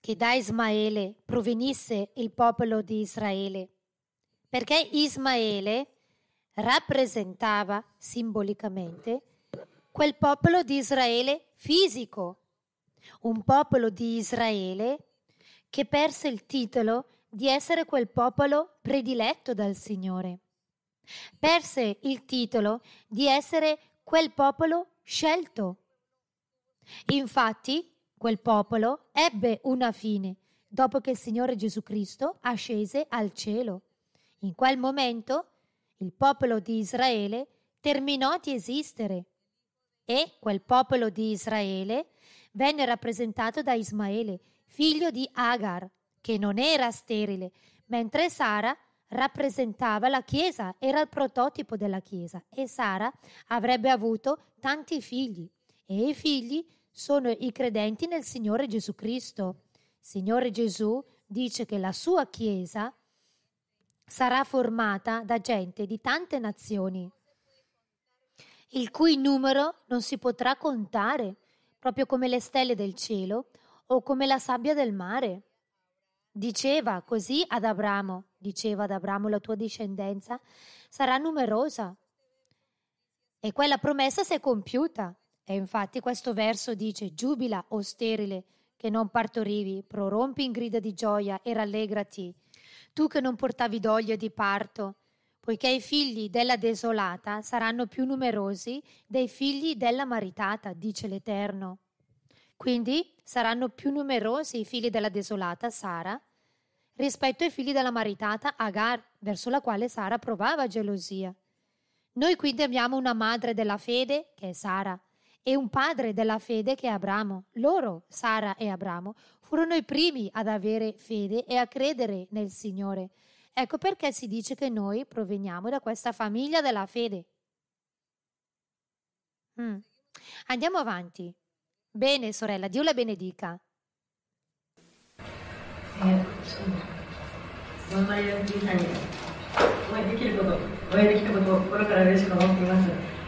che da Ismaele provenisse il popolo di Israele, perché Ismaele rappresentava simbolicamente quel popolo di Israele fisico, un popolo di Israele che perse il titolo di essere quel popolo prediletto dal Signore, perse il titolo di essere quel popolo scelto. Infatti, quel popolo ebbe una fine dopo che il Signore Gesù Cristo ascese al cielo. In quel momento il popolo di Israele terminò di esistere e quel popolo di Israele venne rappresentato da Ismaele, figlio di Agar, che non era sterile, mentre Sara rappresentava la Chiesa, era il prototipo della Chiesa e Sara avrebbe avuto tanti figli e i figli sono i credenti nel Signore Gesù Cristo. Signore Gesù dice che la sua Chiesa sarà formata da gente di tante nazioni, il cui numero non si potrà contare, proprio come le stelle del cielo o come la sabbia del mare. Diceva così ad Abramo, diceva ad Abramo la tua discendenza sarà numerosa. E quella promessa si è compiuta. E infatti questo verso dice giubila o sterile che non partorivi, prorompi in grida di gioia e rallegrati tu che non portavi d'olio di parto, poiché i figli della desolata saranno più numerosi dei figli della maritata, dice l'Eterno. Quindi saranno più numerosi i figli della desolata, Sara, rispetto ai figli della maritata, Agar, verso la quale Sara provava gelosia. Noi quindi abbiamo una madre della fede, che è Sara, e un padre della fede che è Abramo. Loro, Sara e Abramo, furono i primi ad avere fede e a credere nel Signore. Ecco perché si dice che noi proveniamo da questa famiglia della fede. Mm. Andiamo avanti. Bene, sorella, Dio la benedica. Eh,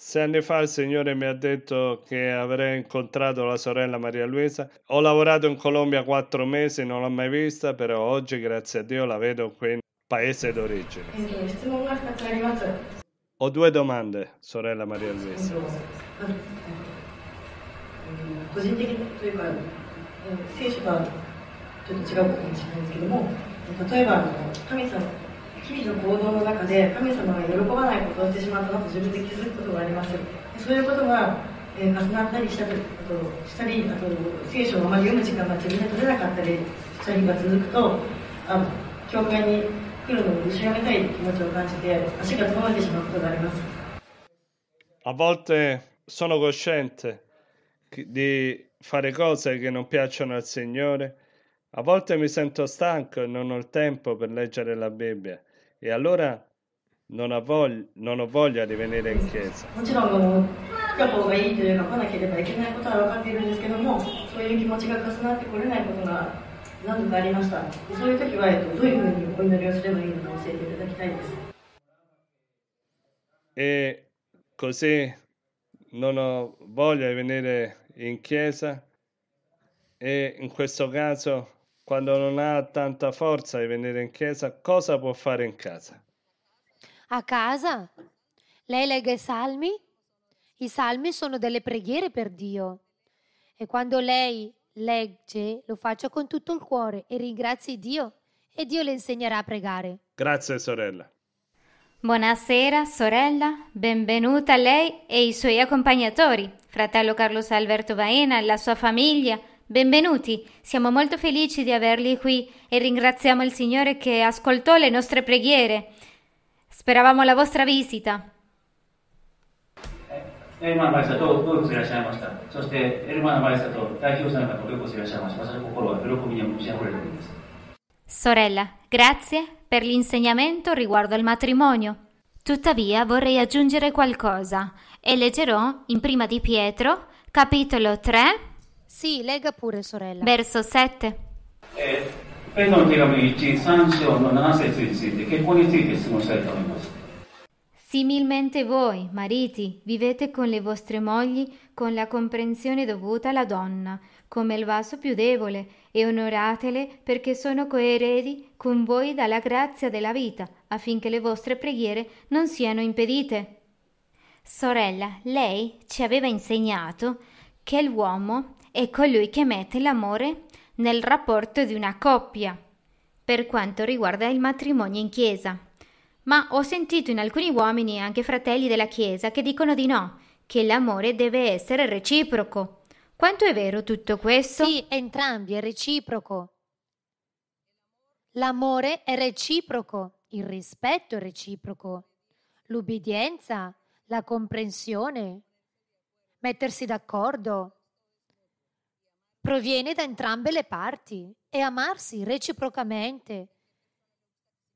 Sei anni fa il Signore mi ha detto che avrei incontrato la sorella Maria Luisa. Ho lavorato in Colombia quattro mesi, non l'ho mai vista, però oggi, grazie a Dio, la vedo qui in paese d'origine. Ho due domande, sorella Maria Luisa. Così eh, sì, 日々の行動の中で神様が喜ばないことをしてしまったなと自分で気づくことがありますそういうことが、えー、重なったりしたとしたりあと聖書をあまり読む時間が自分で取れなかったりしたりが続くとあ教会に来るのを後ろめたい気持ちを感じて足が止まってしまうことがあります A volte sono cosciente di fare cose che non piacciono al Signore, a volte mi sento stanco e non ho il tempo per leggere la Bibbia. e allora non, ho voglia, non ho voglia di venire in chiesa. 深くがいいというのは来なければいけないことは分かっているんですけどもそういう気持ちが重なってこれないことが何度かありましたそういう時は、えっと、どういうふうにお祈りをすればいいのか教えていただきたいです E così non ho voglia di venire in chiesa e in questo caso quando non ha tanta forza di venire in chiesa, cosa può fare in casa? A casa? Lei legge i salmi? I salmi sono delle preghiere per Dio. E quando lei legge, lo faccia con tutto il cuore e ringrazi Dio e Dio le insegnerà a pregare. Grazie sorella. Buonasera sorella, benvenuta lei e i suoi accompagnatori, fratello Carlos Alberto Baena, la sua famiglia, Benvenuti, siamo molto felici di averli qui e ringraziamo il Signore che ascoltò le nostre preghiere. Speravamo la vostra visita. Sorella, grazie per l'insegnamento riguardo al matrimonio. Tuttavia vorrei aggiungere qualcosa e leggerò in prima di Pietro, capitolo 3, sì, lega pure, sorella. Verso 7. Eh, ペンの手紙1、3章の7節について、結婚について質問したいと思います。Similmente voi, mariti, vivete con le vostre mogli con la comprensione dovuta alla donna, come il vaso più debole, e onoratele perché sono coeredi con voi dalla grazia della vita, affinché le vostre preghiere non siano impedite. Sorella, lei ci aveva insegnato che l'uomo è colui che mette l'amore nel rapporto di una coppia per quanto riguarda il matrimonio in chiesa. Ma ho sentito in alcuni uomini, e anche fratelli della chiesa, che dicono di no, che l'amore deve essere reciproco. Quanto è vero tutto questo? Sì, entrambi è reciproco. L'amore è reciproco, il rispetto è reciproco, l'ubbidienza, la comprensione, mettersi d'accordo, proviene da entrambe le parti e amarsi reciprocamente.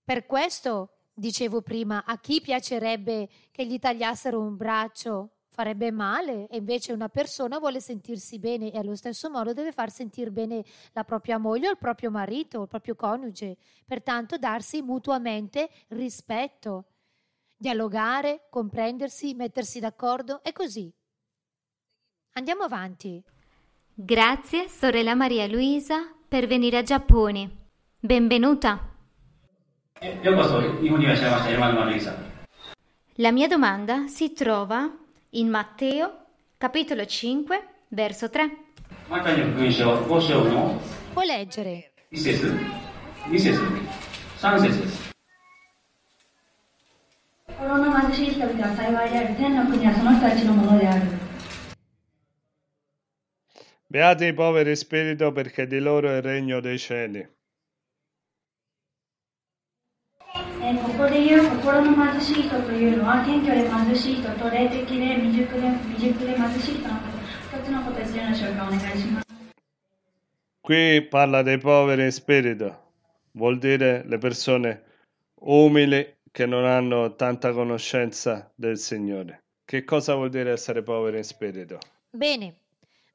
Per questo, dicevo prima, a chi piacerebbe che gli tagliassero un braccio farebbe male e invece una persona vuole sentirsi bene e allo stesso modo deve far sentire bene la propria moglie o il proprio marito il proprio coniuge, pertanto darsi mutuamente rispetto, dialogare, comprendersi, mettersi d'accordo e così. Andiamo avanti. Grazie, sorella Maria Luisa, per venire a Giappone. Benvenuta. La mia domanda si trova in Matteo, capitolo 5, verso 3. Può leggere. Corona 貧しい人々は幸いである。天の国はその人たちのものである。Beati i poveri in spirito, perché di loro è il regno dei cieli. えここで言う心の貧しい人というのは謙虚で貧しい人と霊的で未熟で未熟で貧しい人のこと2つの形での紹介をお願いします。Qui ecco, parla dei poveri in spirito, vuol dire le persone umili che non hanno tanta conoscenza del Signore. Che cosa vuol dire essere poveri in spirito? Bene,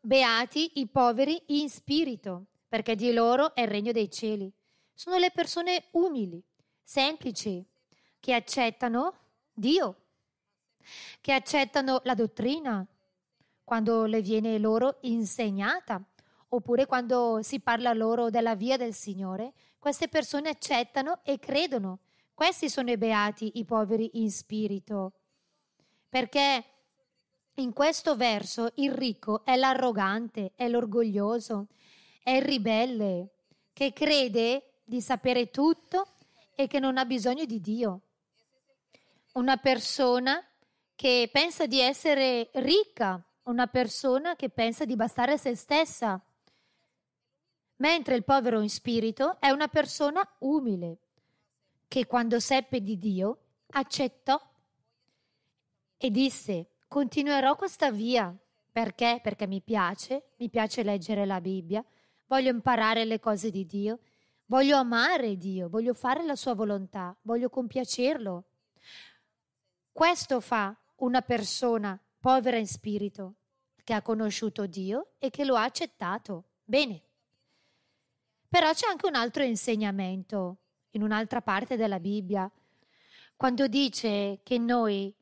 Beati i poveri in spirito, perché di loro è il regno dei cieli. Sono le persone umili, semplici, che accettano Dio, che accettano la dottrina quando le viene loro insegnata, oppure quando si parla loro della via del Signore, queste persone accettano e credono. Questi sono i beati, i poveri in spirito, perché in questo verso il ricco è l'arrogante, è l'orgoglioso, è il ribelle, che crede di sapere tutto e che non ha bisogno di Dio. Una persona che pensa di essere ricca, una persona che pensa di bastare a se stessa, mentre il povero in spirito è una persona umile, che quando seppe di Dio accettò e disse Continuerò questa via perché? Perché mi piace, mi piace leggere la Bibbia, voglio imparare le cose di Dio, voglio amare Dio, voglio fare la sua volontà, voglio compiacerlo. Questo fa una persona povera in spirito che ha conosciuto Dio e che lo ha accettato. Bene. Però c'è anche un altro insegnamento in un'altra parte della Bibbia, quando dice che noi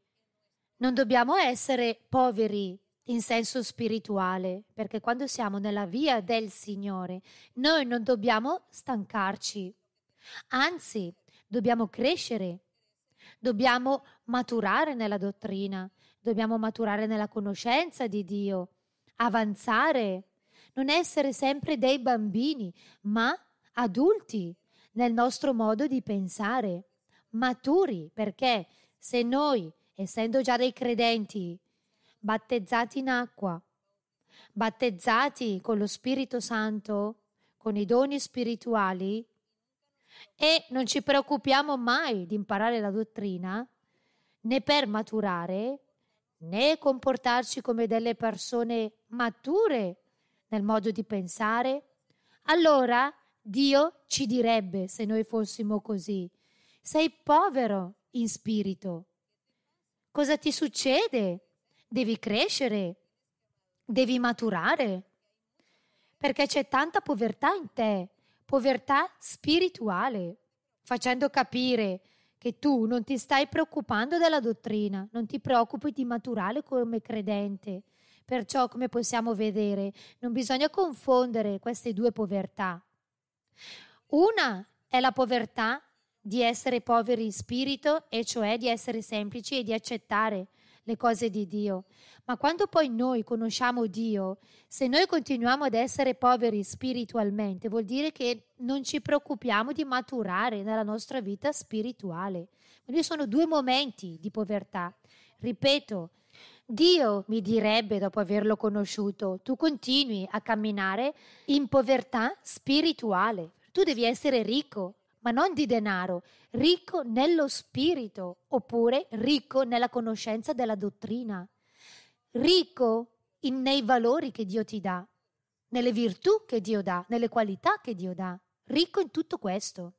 non dobbiamo essere poveri in senso spirituale, perché quando siamo nella via del Signore, noi non dobbiamo stancarci, anzi dobbiamo crescere, dobbiamo maturare nella dottrina, dobbiamo maturare nella conoscenza di Dio, avanzare, non essere sempre dei bambini, ma adulti nel nostro modo di pensare, maturi, perché se noi essendo già dei credenti, battezzati in acqua, battezzati con lo Spirito Santo, con i doni spirituali, e non ci preoccupiamo mai di imparare la dottrina, né per maturare, né comportarci come delle persone mature nel modo di pensare, allora Dio ci direbbe, se noi fossimo così, sei povero in spirito, Cosa ti succede? Devi crescere, devi maturare, perché c'è tanta povertà in te, povertà spirituale, facendo capire che tu non ti stai preoccupando della dottrina, non ti preoccupi di maturare come credente. Perciò, come possiamo vedere, non bisogna confondere queste due povertà. Una è la povertà di essere poveri in spirito, e cioè di essere semplici e di accettare le cose di Dio. Ma quando poi noi conosciamo Dio, se noi continuiamo ad essere poveri spiritualmente, vuol dire che non ci preoccupiamo di maturare nella nostra vita spirituale. Quindi sono due momenti di povertà. Ripeto, Dio mi direbbe dopo averlo conosciuto, tu continui a camminare in povertà spirituale. Tu devi essere ricco ma non di denaro, ricco nello spirito, oppure ricco nella conoscenza della dottrina, ricco in, nei valori che Dio ti dà, nelle virtù che Dio dà, nelle qualità che Dio dà, ricco in tutto questo.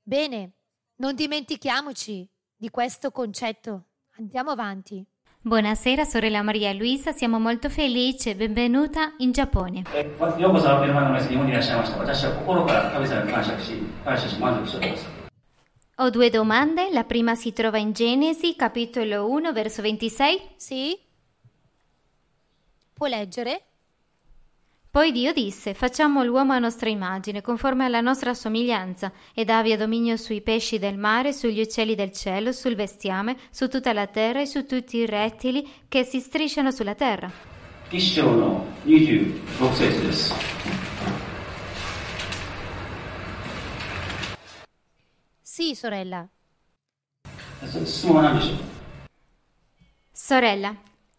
Bene, non dimentichiamoci di questo concetto. Andiamo avanti. Buonasera sorella Maria Luisa, siamo molto felici benvenuta in Giappone. Eh, Ho due domande, la prima si trova in Genesi, capitolo 1, verso 26. Sì. Può leggere? Poi Dio disse: Facciamo l'uomo a nostra immagine, conforme alla nostra somiglianza, ed abbia dominio sui pesci del mare, sugli uccelli del cielo, sul bestiame, su tutta la terra e su tutti i rettili che si strisciano sulla terra. Sì, sorella. Sorella,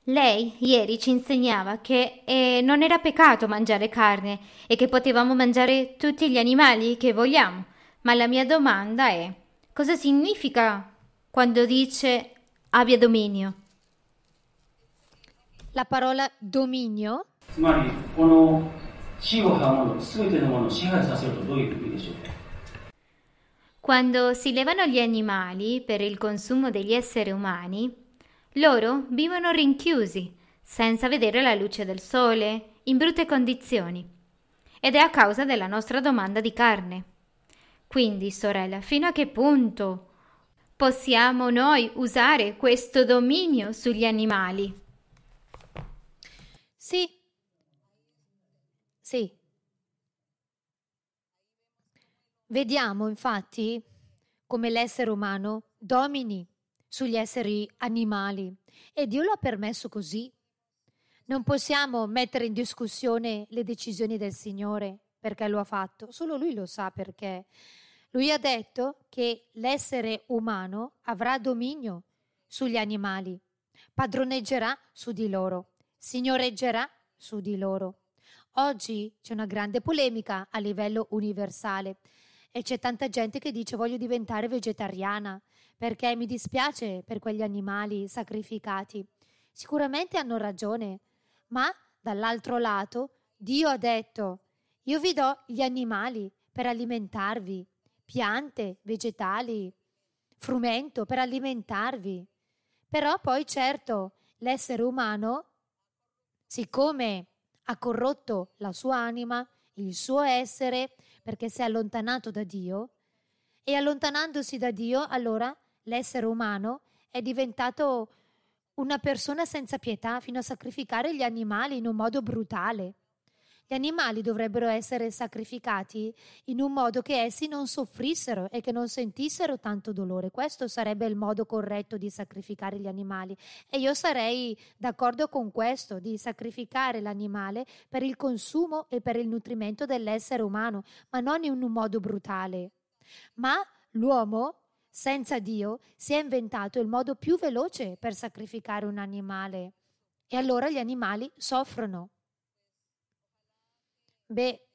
lei ieri ci insegnava che eh, non era peccato mangiare carne e che potevamo mangiare tutti gli animali che vogliamo. Ma la mia domanda è: cosa significa quando dice abbia dominio? La parola dominio? Quando si levano gli animali per il consumo degli esseri umani, loro vivono rinchiusi, senza vedere la luce del sole, in brutte condizioni. Ed è a causa della nostra domanda di carne. Quindi, sorella, fino a che punto possiamo noi usare questo dominio sugli animali? Sì. Sì. Vediamo infatti come l'essere umano domini sugli esseri animali e Dio lo ha permesso così. Non possiamo mettere in discussione le decisioni del Signore perché lo ha fatto, solo Lui lo sa perché. Lui ha detto che l'essere umano avrà dominio sugli animali, padroneggerà su di loro, signoreggerà su di loro. Oggi c'è una grande polemica a livello universale e c'è tanta gente che dice voglio diventare vegetariana, perché mi dispiace per quegli animali sacrificati. Sicuramente hanno ragione, ma dall'altro lato Dio ha detto, io vi do gli animali per alimentarvi, piante, vegetali, frumento per alimentarvi. Però poi certo l'essere umano, siccome ha corrotto la sua anima, il suo essere, perché si è allontanato da Dio, e allontanandosi da Dio allora l'essere umano è diventato una persona senza pietà fino a sacrificare gli animali in un modo brutale. Gli animali dovrebbero essere sacrificati in un modo che essi non soffrissero e che non sentissero tanto dolore. Questo sarebbe il modo corretto di sacrificare gli animali. E io sarei d'accordo con questo, di sacrificare l'animale per il consumo e per il nutrimento dell'essere umano, ma non in un modo brutale. Ma l'uomo senza Dio, si è inventato il modo più veloce per sacrificare un animale e allora gli animali soffrono. Beh,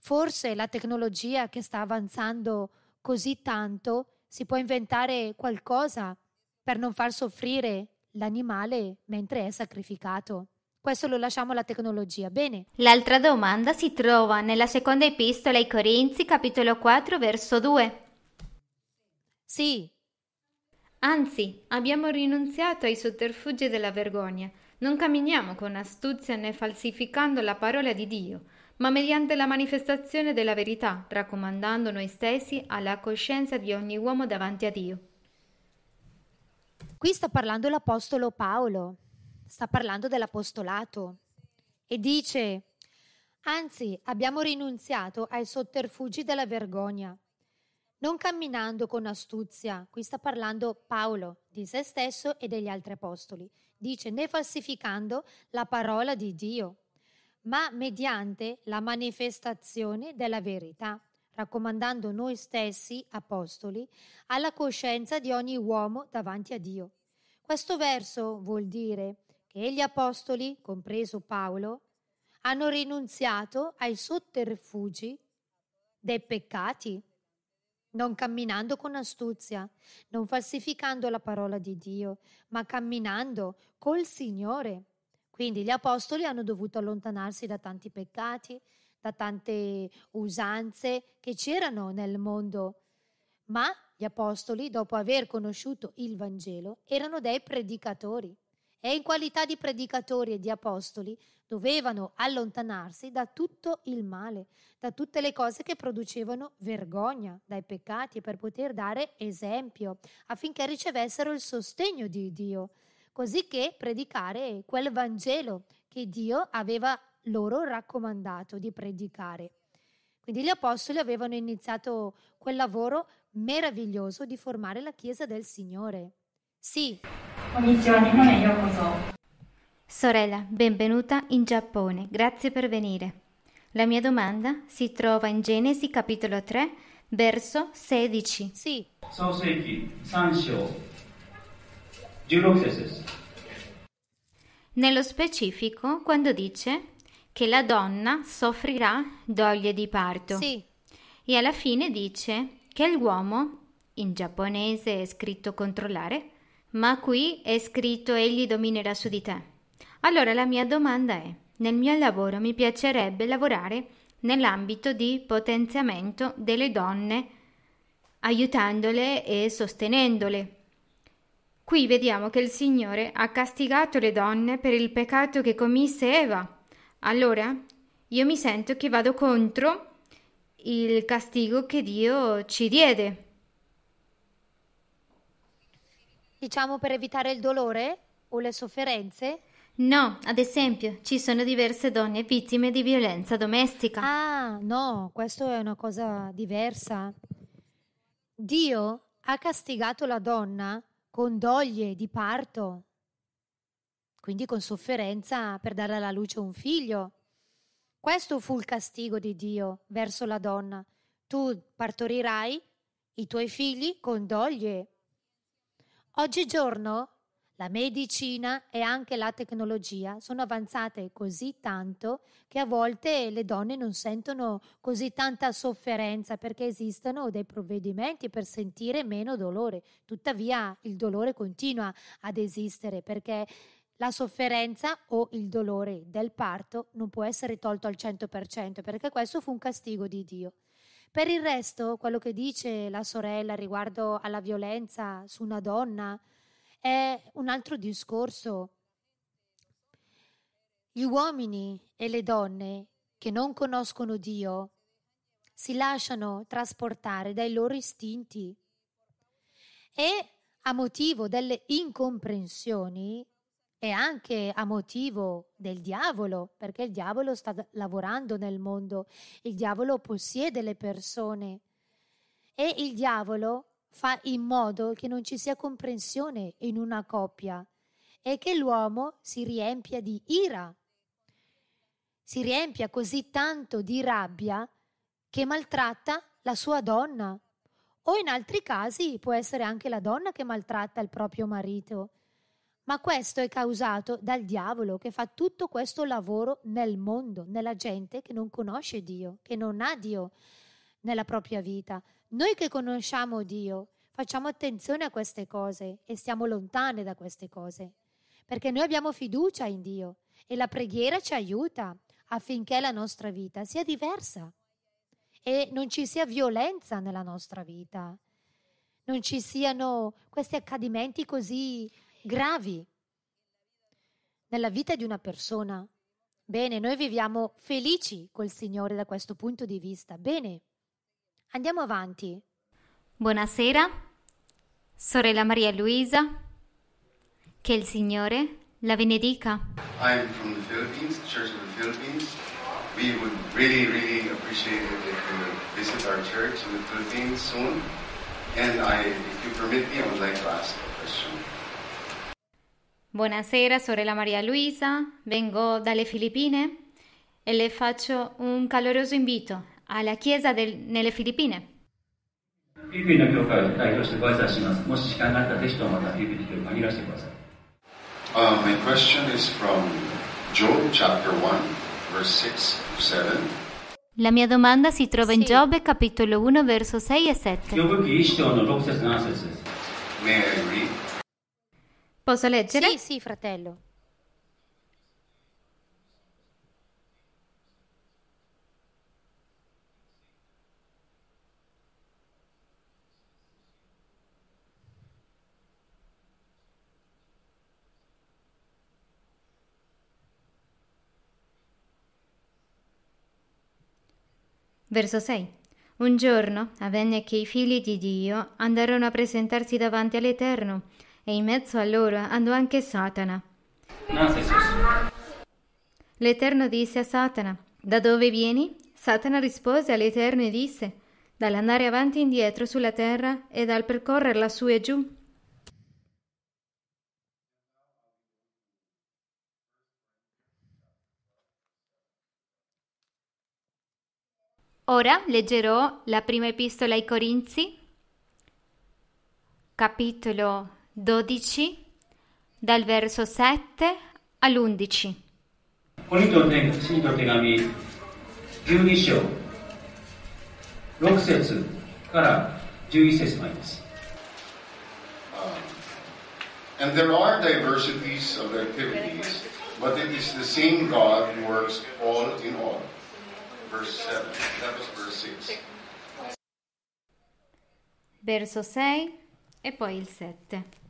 forse la tecnologia che sta avanzando così tanto si può inventare qualcosa per non far soffrire l'animale mentre è sacrificato. Questo lo lasciamo alla tecnologia, bene? L'altra domanda si trova nella seconda epistola ai Corinzi, capitolo 4, verso 2. Sì. Anzi, abbiamo rinunziato ai sotterfugi della vergogna. Non camminiamo con astuzia né falsificando la parola di Dio, ma mediante la manifestazione della verità, raccomandando noi stessi alla coscienza di ogni uomo davanti a Dio. Qui sta parlando l'Apostolo Paolo, sta parlando dell'Apostolato e dice, anzi abbiamo rinunziato ai sotterfugi della vergogna non camminando con astuzia, qui sta parlando Paolo di se stesso e degli altri apostoli, dice né falsificando la parola di Dio, ma mediante la manifestazione della verità, raccomandando noi stessi, apostoli, alla coscienza di ogni uomo davanti a Dio. Questo verso vuol dire che gli apostoli, compreso Paolo, hanno rinunziato ai sotterfugi dei peccati non camminando con astuzia, non falsificando la parola di Dio, ma camminando col Signore. Quindi gli apostoli hanno dovuto allontanarsi da tanti peccati, da tante usanze che c'erano nel mondo. Ma gli apostoli, dopo aver conosciuto il Vangelo, erano dei predicatori e in qualità di predicatori e di apostoli dovevano allontanarsi da tutto il male, da tutte le cose che producevano vergogna, dai peccati per poter dare esempio affinché ricevessero il sostegno di Dio, così che predicare quel Vangelo che Dio aveva loro raccomandato di predicare. Quindi gli apostoli avevano iniziato quel lavoro meraviglioso di formare la Chiesa del Signore. Sì, non è So. Sorella, benvenuta in Giappone, grazie per venire. La mia domanda si trova in Genesi capitolo 3, verso 16. Sì. Nello specifico, quando dice che la donna soffrirà doglie di parto. Sì. E alla fine dice che l'uomo, in giapponese è scritto controllare, ma qui è scritto egli dominerà su di te. Allora la mia domanda è, nel mio lavoro mi piacerebbe lavorare nell'ambito di potenziamento delle donne, aiutandole e sostenendole. Qui vediamo che il Signore ha castigato le donne per il peccato che commise Eva. Allora io mi sento che vado contro il castigo che Dio ci diede. Diciamo per evitare il dolore o le sofferenze? No, ad esempio, ci sono diverse donne vittime di violenza domestica. Ah, no, questo è una cosa diversa. Dio ha castigato la donna con doglie di parto, quindi con sofferenza per dare alla luce un figlio. Questo fu il castigo di Dio verso la donna. Tu partorirai i tuoi figli con doglie Oggigiorno la medicina e anche la tecnologia sono avanzate così tanto che a volte le donne non sentono così tanta sofferenza perché esistono dei provvedimenti per sentire meno dolore. Tuttavia il dolore continua ad esistere perché la sofferenza o il dolore del parto non può essere tolto al 100% perché questo fu un castigo di Dio. Per il resto, quello che dice la sorella riguardo alla violenza su una donna è un altro discorso. Gli uomini e le donne che non conoscono Dio si lasciano trasportare dai loro istinti e a motivo delle incomprensioni e anche a motivo del diavolo, perché il diavolo sta lavorando nel mondo, il diavolo possiede le persone e il diavolo fa in modo che non ci sia comprensione in una coppia e che l'uomo si riempia di ira, si riempia così tanto di rabbia che maltratta la sua donna o in altri casi può essere anche la donna che maltratta il proprio marito. Ma questo è causato dal diavolo che fa tutto questo lavoro nel mondo, nella gente che non conosce Dio, che non ha Dio nella propria vita. Noi che conosciamo Dio, facciamo attenzione a queste cose e stiamo lontane da queste cose, perché noi abbiamo fiducia in Dio e la preghiera ci aiuta affinché la nostra vita sia diversa e non ci sia violenza nella nostra vita, non ci siano questi accadimenti così gravi nella vita di una persona. Bene, noi viviamo felici col Signore da questo punto di vista. Bene, andiamo avanti. Buonasera, sorella Maria Luisa, che il Signore la benedica. I'm from the Philippines, Church of the Philippines. We would really, really appreciate it if you visit our church in the Philippines soon. And I, if you permit me, I would like to ask a question. Buonasera, sorella Maria Luisa, vengo dalle Filippine e le faccio un caloroso invito alla Chiesa del, nelle Filippine. Uh, my question is from Job chapter 1 verse 6 to 7. La mia domanda si trova in Giobbe capitolo 1 verso 6 e 7. May I read? Posso leggere? Sì, sì, fratello. Verso 6. Un giorno avvenne che i figli di Dio andarono a presentarsi davanti all'Eterno e in mezzo a loro andò anche Satana. L'Eterno disse a Satana, da dove vieni? Satana rispose all'Eterno e disse, dall'andare avanti e indietro sulla terra e dal percorrerla su e giù. Ora leggerò la prima epistola ai Corinzi, capitolo 12 dal verso 7 all'11. 信徒の手紙12章6節から11節までです。And um, there are diversities of activities, but it is the same God who works all in all. Verse 7. That was verse 6. Verso 6 e poi il 7.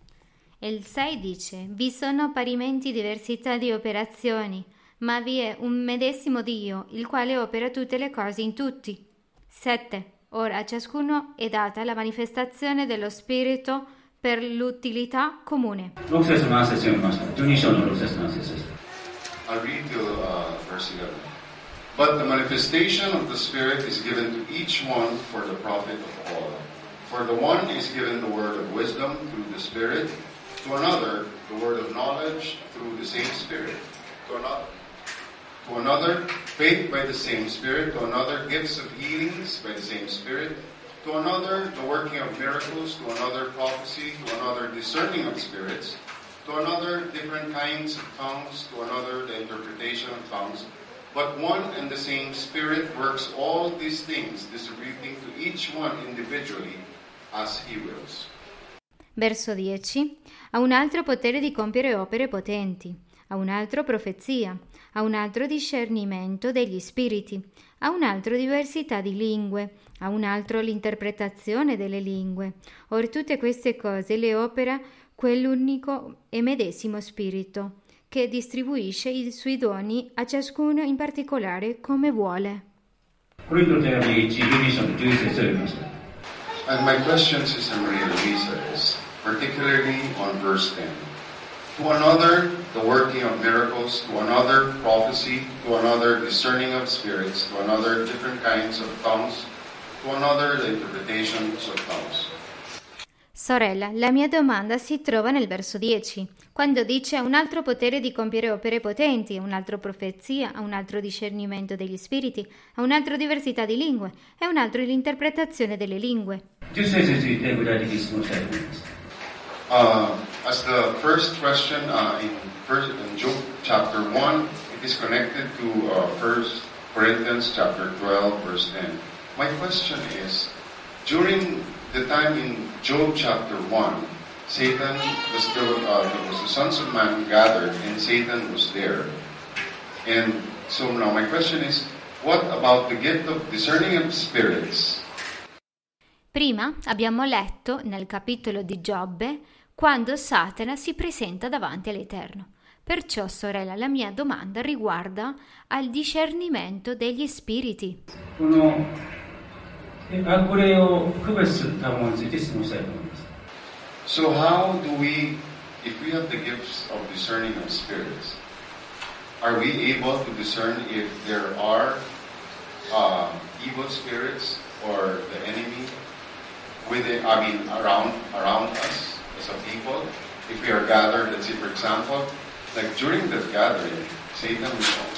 E il 6 dice: Vi sono parimenti diversità di operazioni, ma vi è un medesimo Dio, il quale opera tutte le cose in tutti. 7. Ora a ciascuno è data la manifestazione dello Spirito per l'utilità comune. I read the uh, verse 11. But the manifestation of the Spirit is given to each one for the profit of all. For the one is given the word of wisdom through the Spirit, to another the word of knowledge through the same Spirit, to another. To another, faith by the same Spirit, to another, gifts of healings by the same Spirit, to another, the working of miracles, to another, prophecy, to another, discerning of spirits, to another, different kinds of tongues, to another, the interpretation of tongues. But one and the same Spirit works all these things, distributing to each one individually as he wills. Verso 10. A un altro potere di compiere opere potenti, a un altro profezia, a un altro discernimento degli spiriti, a un altro diversità di lingue, a un altro l'interpretazione delle lingue. Or tutte queste cose le opera quell'unico e medesimo spirito, che distribuisce i suoi doni a ciascuno in particolare come vuole. And my question to some real researchers particularly on verse 10. To another, the working of miracles, to another, prophecy, to another, discerning of spirits, to another, different kinds of tongues, to another, the interpretations of tongues. Sorella, la mia domanda si trova nel verso 10, quando dice un altro potere di compiere opere potenti, un altro profezia, un altro discernimento degli spiriti, un altro diversità di lingue e un altro l'interpretazione delle lingue. Uh, as the first question uh, in first in Job chapter one, it is connected to uh, First Corinthians chapter twelve, verse ten. My question is, during the time in Job chapter one, Satan was still uh, was the sons of man gathered, and Satan was there. And so now my question is, what about the gift of discerning of spirits? Prima abbiamo letto nel capitolo di Giobbe quando Satana si presenta davanti all'Eterno. Perciò, sorella, la mia domanda riguarda al discernimento degli spiriti. Eh, so how do we, if we have the gifts of discerning of spirits, are we able to discern if there are uh, evil spirits or the enemy within, I mean, around, around us? of people, if we are gathered, let's say, for example, like during that gathering, Satan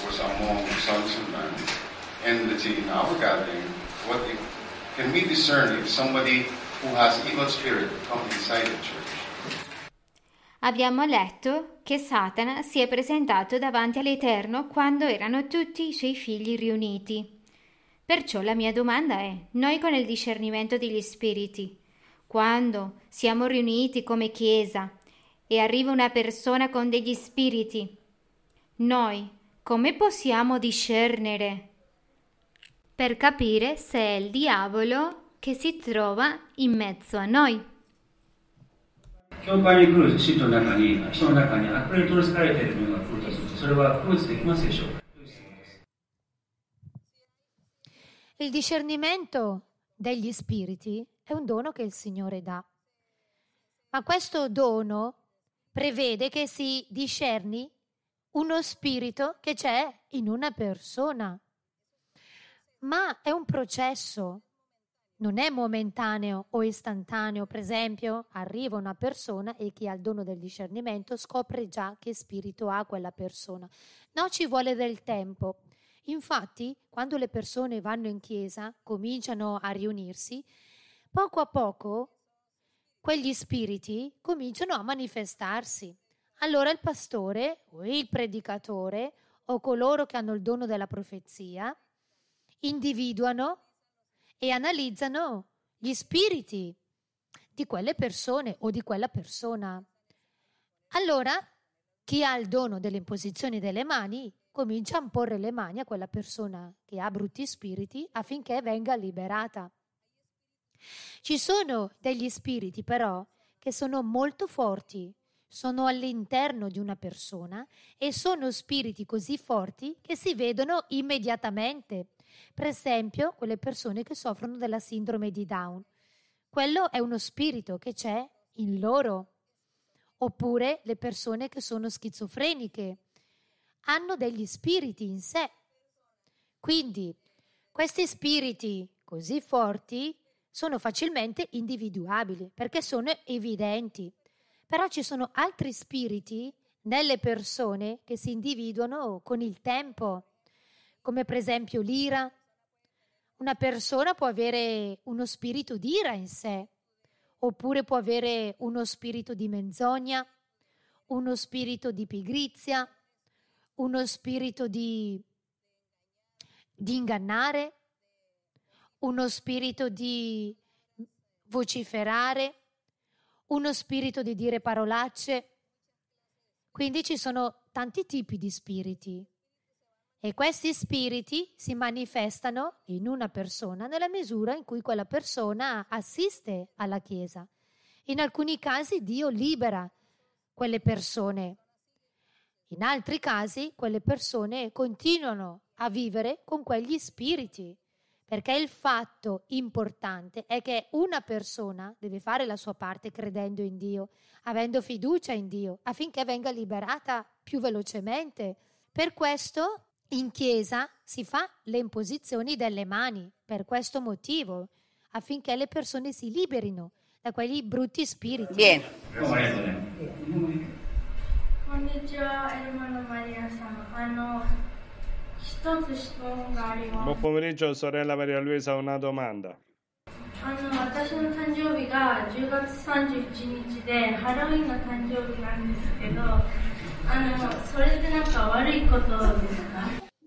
was among sons of man. And let's say in our gathering, what if, can we discern if somebody who has evil spirit come inside the church? Abbiamo letto che Satana si è presentato davanti all'Eterno quando erano tutti i suoi figli riuniti. Perciò la mia domanda è: noi con il discernimento degli spiriti quando siamo riuniti come Chiesa e arriva una persona con degli spiriti, noi come possiamo discernere? Per capire se è il diavolo che si trova in mezzo a noi. Il discernimento degli spiriti è un dono che il Signore dà. Ma questo dono prevede che si discerni uno spirito che c'è in una persona. Ma è un processo, non è momentaneo o istantaneo. Per esempio, arriva una persona e chi ha il dono del discernimento scopre già che spirito ha quella persona. No, ci vuole del tempo. Infatti, quando le persone vanno in chiesa, cominciano a riunirsi, poco a poco quegli spiriti cominciano a manifestarsi. Allora il pastore o il predicatore o coloro che hanno il dono della profezia individuano e analizzano gli spiriti di quelle persone o di quella persona. Allora chi ha il dono delle imposizioni delle mani comincia a imporre le mani a quella persona che ha brutti spiriti affinché venga liberata. Ci sono degli spiriti però che sono molto forti, sono all'interno di una persona e sono spiriti così forti che si vedono immediatamente. Per esempio, quelle persone che soffrono della sindrome di Down. Quello è uno spirito che c'è in loro. Oppure le persone che sono schizofreniche hanno degli spiriti in sé. Quindi questi spiriti così forti sono facilmente individuabili perché sono evidenti. Però ci sono altri spiriti nelle persone che si individuano con il tempo, come per esempio l'ira. Una persona può avere uno spirito d'ira in sé, oppure può avere uno spirito di menzogna, uno spirito di pigrizia, uno spirito di, di ingannare, uno spirito di vociferare, uno spirito di dire parolacce. Quindi ci sono tanti tipi di spiriti e questi spiriti si manifestano in una persona nella misura in cui quella persona assiste alla Chiesa. In alcuni casi Dio libera quelle persone, in altri casi quelle persone continuano a vivere con quegli spiriti perché il fatto importante è che una persona deve fare la sua parte credendo in Dio, avendo fiducia in Dio, affinché venga liberata più velocemente. Per questo in chiesa si fa le imposizioni delle mani, per questo motivo, affinché le persone si liberino da quegli brutti spiriti. Bene. Buongiorno, hermano Maria San Juan. Buon pomeriggio, sorella Maria Luisa, una domanda.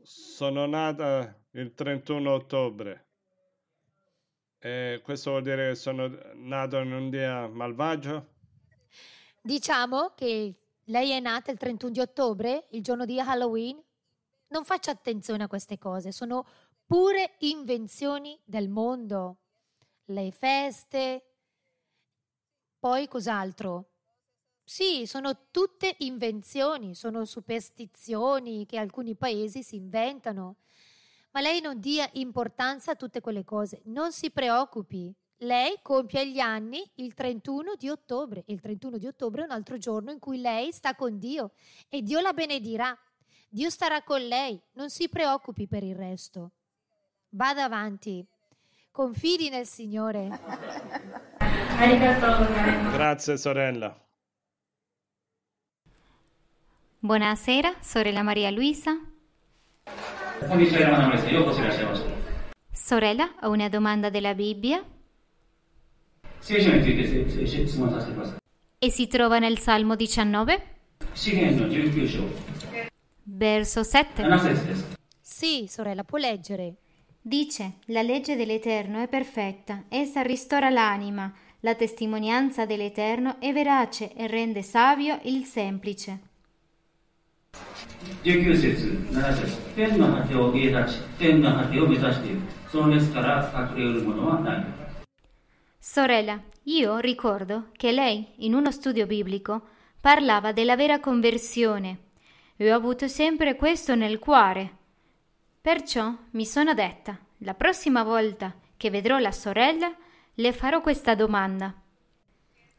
Sono nata il 31 ottobre. E questo vuol dire che sono nato in un dia malvagio? Diciamo che lei è nata il 31 di ottobre, il giorno di Halloween, non faccia attenzione a queste cose, sono pure invenzioni del mondo. Le feste, poi cos'altro? Sì, sono tutte invenzioni, sono superstizioni che alcuni paesi si inventano. Ma lei non dia importanza a tutte quelle cose, non si preoccupi. Lei compie gli anni il 31 di ottobre. Il 31 di ottobre è un altro giorno in cui lei sta con Dio e Dio la benedirà. Dio starà con lei, non si preoccupi per il resto. Vada avanti, confidi nel Signore. Grazie sorella. Buonasera, sorella Maria Luisa. Sorella, ho una domanda della Bibbia. E si trova nel Salmo 19? Verso 7. sì, sorella, può leggere. Dice, la legge dell'Eterno è perfetta, essa ristora l'anima, la testimonianza dell'Eterno è verace e rende savio il semplice. Sorella, io ricordo che lei, in uno studio biblico, parlava della vera conversione, e ho avuto sempre questo nel cuore. Perciò mi sono detta, la prossima volta che vedrò la sorella, le farò questa domanda.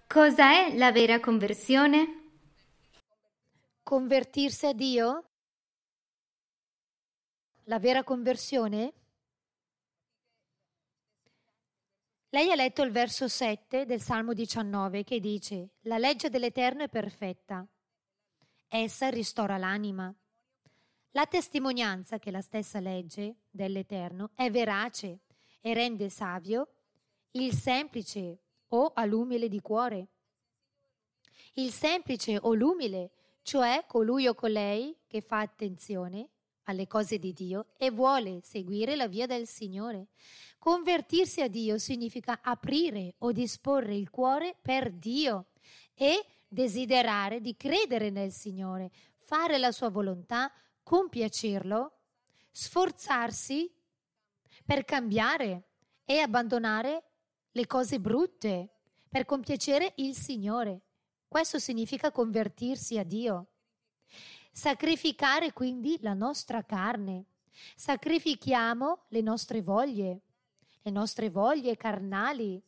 Cosa è la vera conversione? Convertirsi a Dio? La vera conversione? Lei ha letto il verso 7 del Salmo 19 che dice La legge dell'Eterno è perfetta, Essa ristora l'anima. La testimonianza che la stessa legge dell'Eterno è verace e rende savio il semplice o all'umile di cuore. Il semplice o l'umile, cioè colui o colei che fa attenzione alle cose di Dio e vuole seguire la via del Signore. Convertirsi a Dio significa aprire o disporre il cuore per Dio e desiderare di credere nel Signore, fare la sua volontà, compiacerlo, sforzarsi per cambiare e abbandonare le cose brutte, per compiacere il Signore. Questo significa convertirsi a Dio. Sacrificare quindi la nostra carne. Sacrifichiamo le nostre voglie, le nostre voglie carnali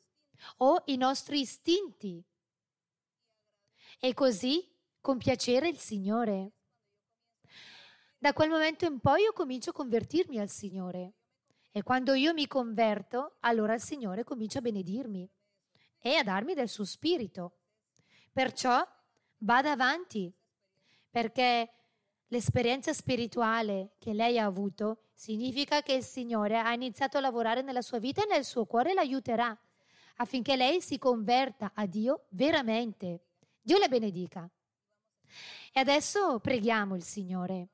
o i nostri istinti e così compiacere il Signore. Da quel momento in poi io comincio a convertirmi al Signore e quando io mi converto, allora il Signore comincia a benedirmi e a darmi del suo spirito. Perciò vada avanti, perché l'esperienza spirituale che lei ha avuto significa che il Signore ha iniziato a lavorare nella sua vita e nel suo cuore l'aiuterà affinché lei si converta a Dio veramente. Dio le benedica. E adesso preghiamo il Signore.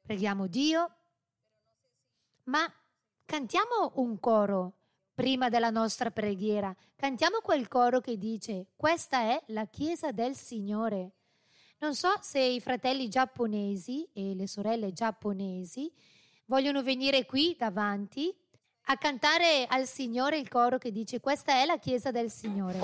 Preghiamo Dio, ma cantiamo un coro prima della nostra preghiera. Cantiamo quel coro che dice, questa è la Chiesa del Signore. Non so se i fratelli giapponesi e le sorelle giapponesi vogliono venire qui davanti a cantare al Signore il coro che dice questa è la chiesa del Signore.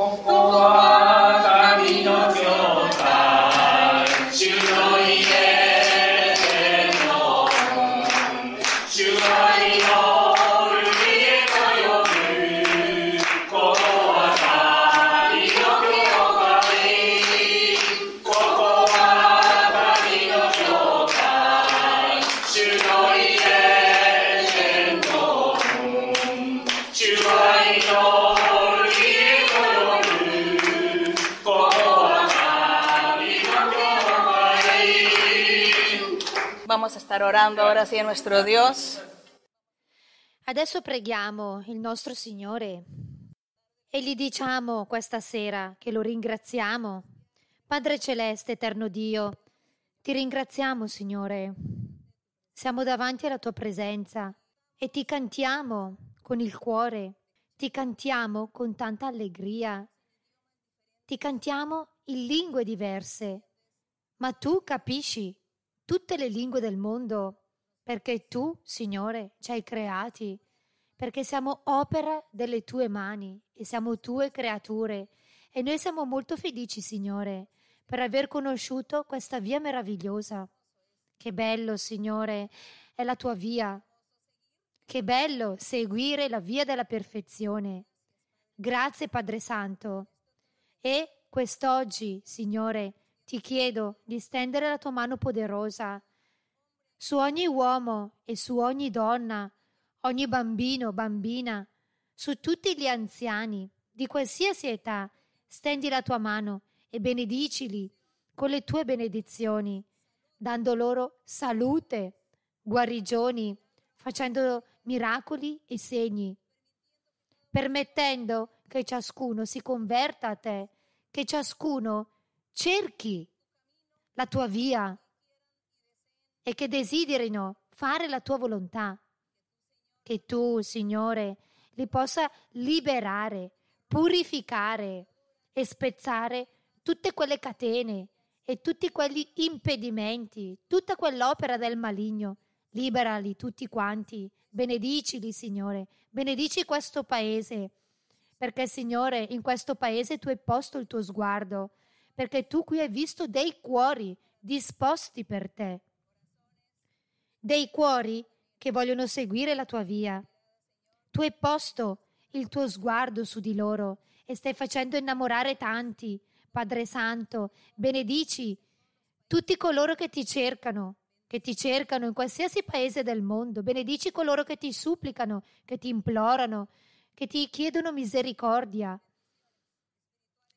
Estar orando ahora sí a nuestro Adesso preghiamo il nostro Signore e gli diciamo questa sera che lo ringraziamo. Padre Celeste, Eterno Dio, ti ringraziamo Signore. Siamo davanti alla tua presenza e ti cantiamo con il cuore, ti cantiamo con tanta allegria, ti cantiamo in lingue diverse, ma tu capisci tutte le lingue del mondo, perché tu, Signore, ci hai creati, perché siamo opera delle tue mani e siamo tue creature. E noi siamo molto felici, Signore, per aver conosciuto questa via meravigliosa. Che bello, Signore, è la tua via. Che bello seguire la via della perfezione. Grazie, Padre Santo. E quest'oggi, Signore, ti chiedo di stendere la tua mano poderosa su ogni uomo e su ogni donna, ogni bambino, bambina, su tutti gli anziani di qualsiasi età, stendi la tua mano e benedicili con le tue benedizioni, dando loro salute, guarigioni, facendo miracoli e segni, permettendo che ciascuno si converta a te, che ciascuno cerchi la tua via e che desiderino fare la tua volontà, che tu, Signore, li possa liberare, purificare e spezzare tutte quelle catene e tutti quegli impedimenti, tutta quell'opera del maligno. Liberali tutti quanti, benedicili, Signore, benedici questo paese, perché, Signore, in questo paese tu hai posto il tuo sguardo perché tu qui hai visto dei cuori disposti per te, dei cuori che vogliono seguire la tua via. Tu hai posto il tuo sguardo su di loro e stai facendo innamorare tanti, Padre Santo, benedici tutti coloro che ti cercano, che ti cercano in qualsiasi paese del mondo, benedici coloro che ti supplicano, che ti implorano, che ti chiedono misericordia.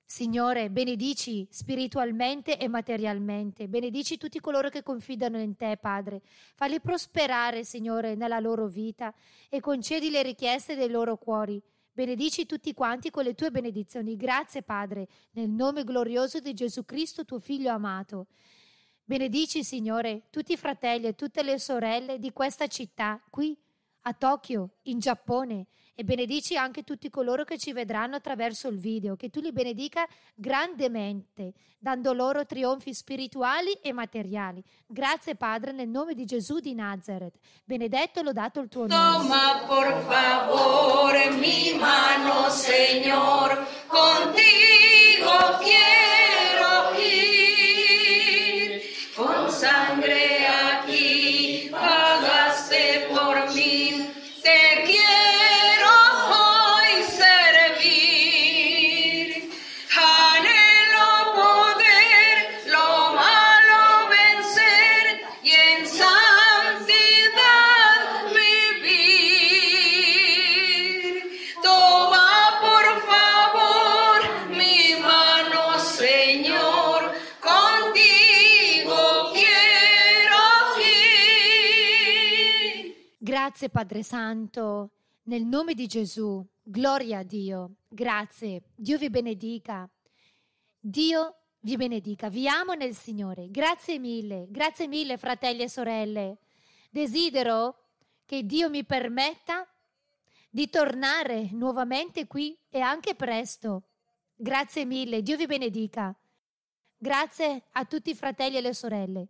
Signore, benedici spiritualmente e materialmente, benedici tutti coloro che confidano in te, Padre. Falli prosperare, Signore, nella loro vita e concedi le richieste dei loro cuori. Benedici tutti quanti con le tue benedizioni. Grazie, Padre, nel nome glorioso di Gesù Cristo, tuo Figlio amato. Benedici, Signore, tutti i fratelli e tutte le sorelle di questa città, qui a Tokyo, in Giappone, e benedici anche tutti coloro che ci vedranno attraverso il video, che tu li benedica grandemente, dando loro trionfi spirituali e materiali. Grazie Padre nel nome di Gesù di Nazareth. Benedetto l'ho dato il tuo nome. Toma por favore mi mano, Señor, contigo quiero ir con sangre Grazie Padre Santo, nel nome di Gesù, gloria a Dio, grazie, Dio vi benedica, Dio vi benedica, vi amo nel Signore, grazie mille, grazie mille fratelli e sorelle, desidero che Dio mi permetta di tornare nuovamente qui e anche presto. Grazie mille, Dio vi benedica. Grazie a tutti i fratelli e le sorelle.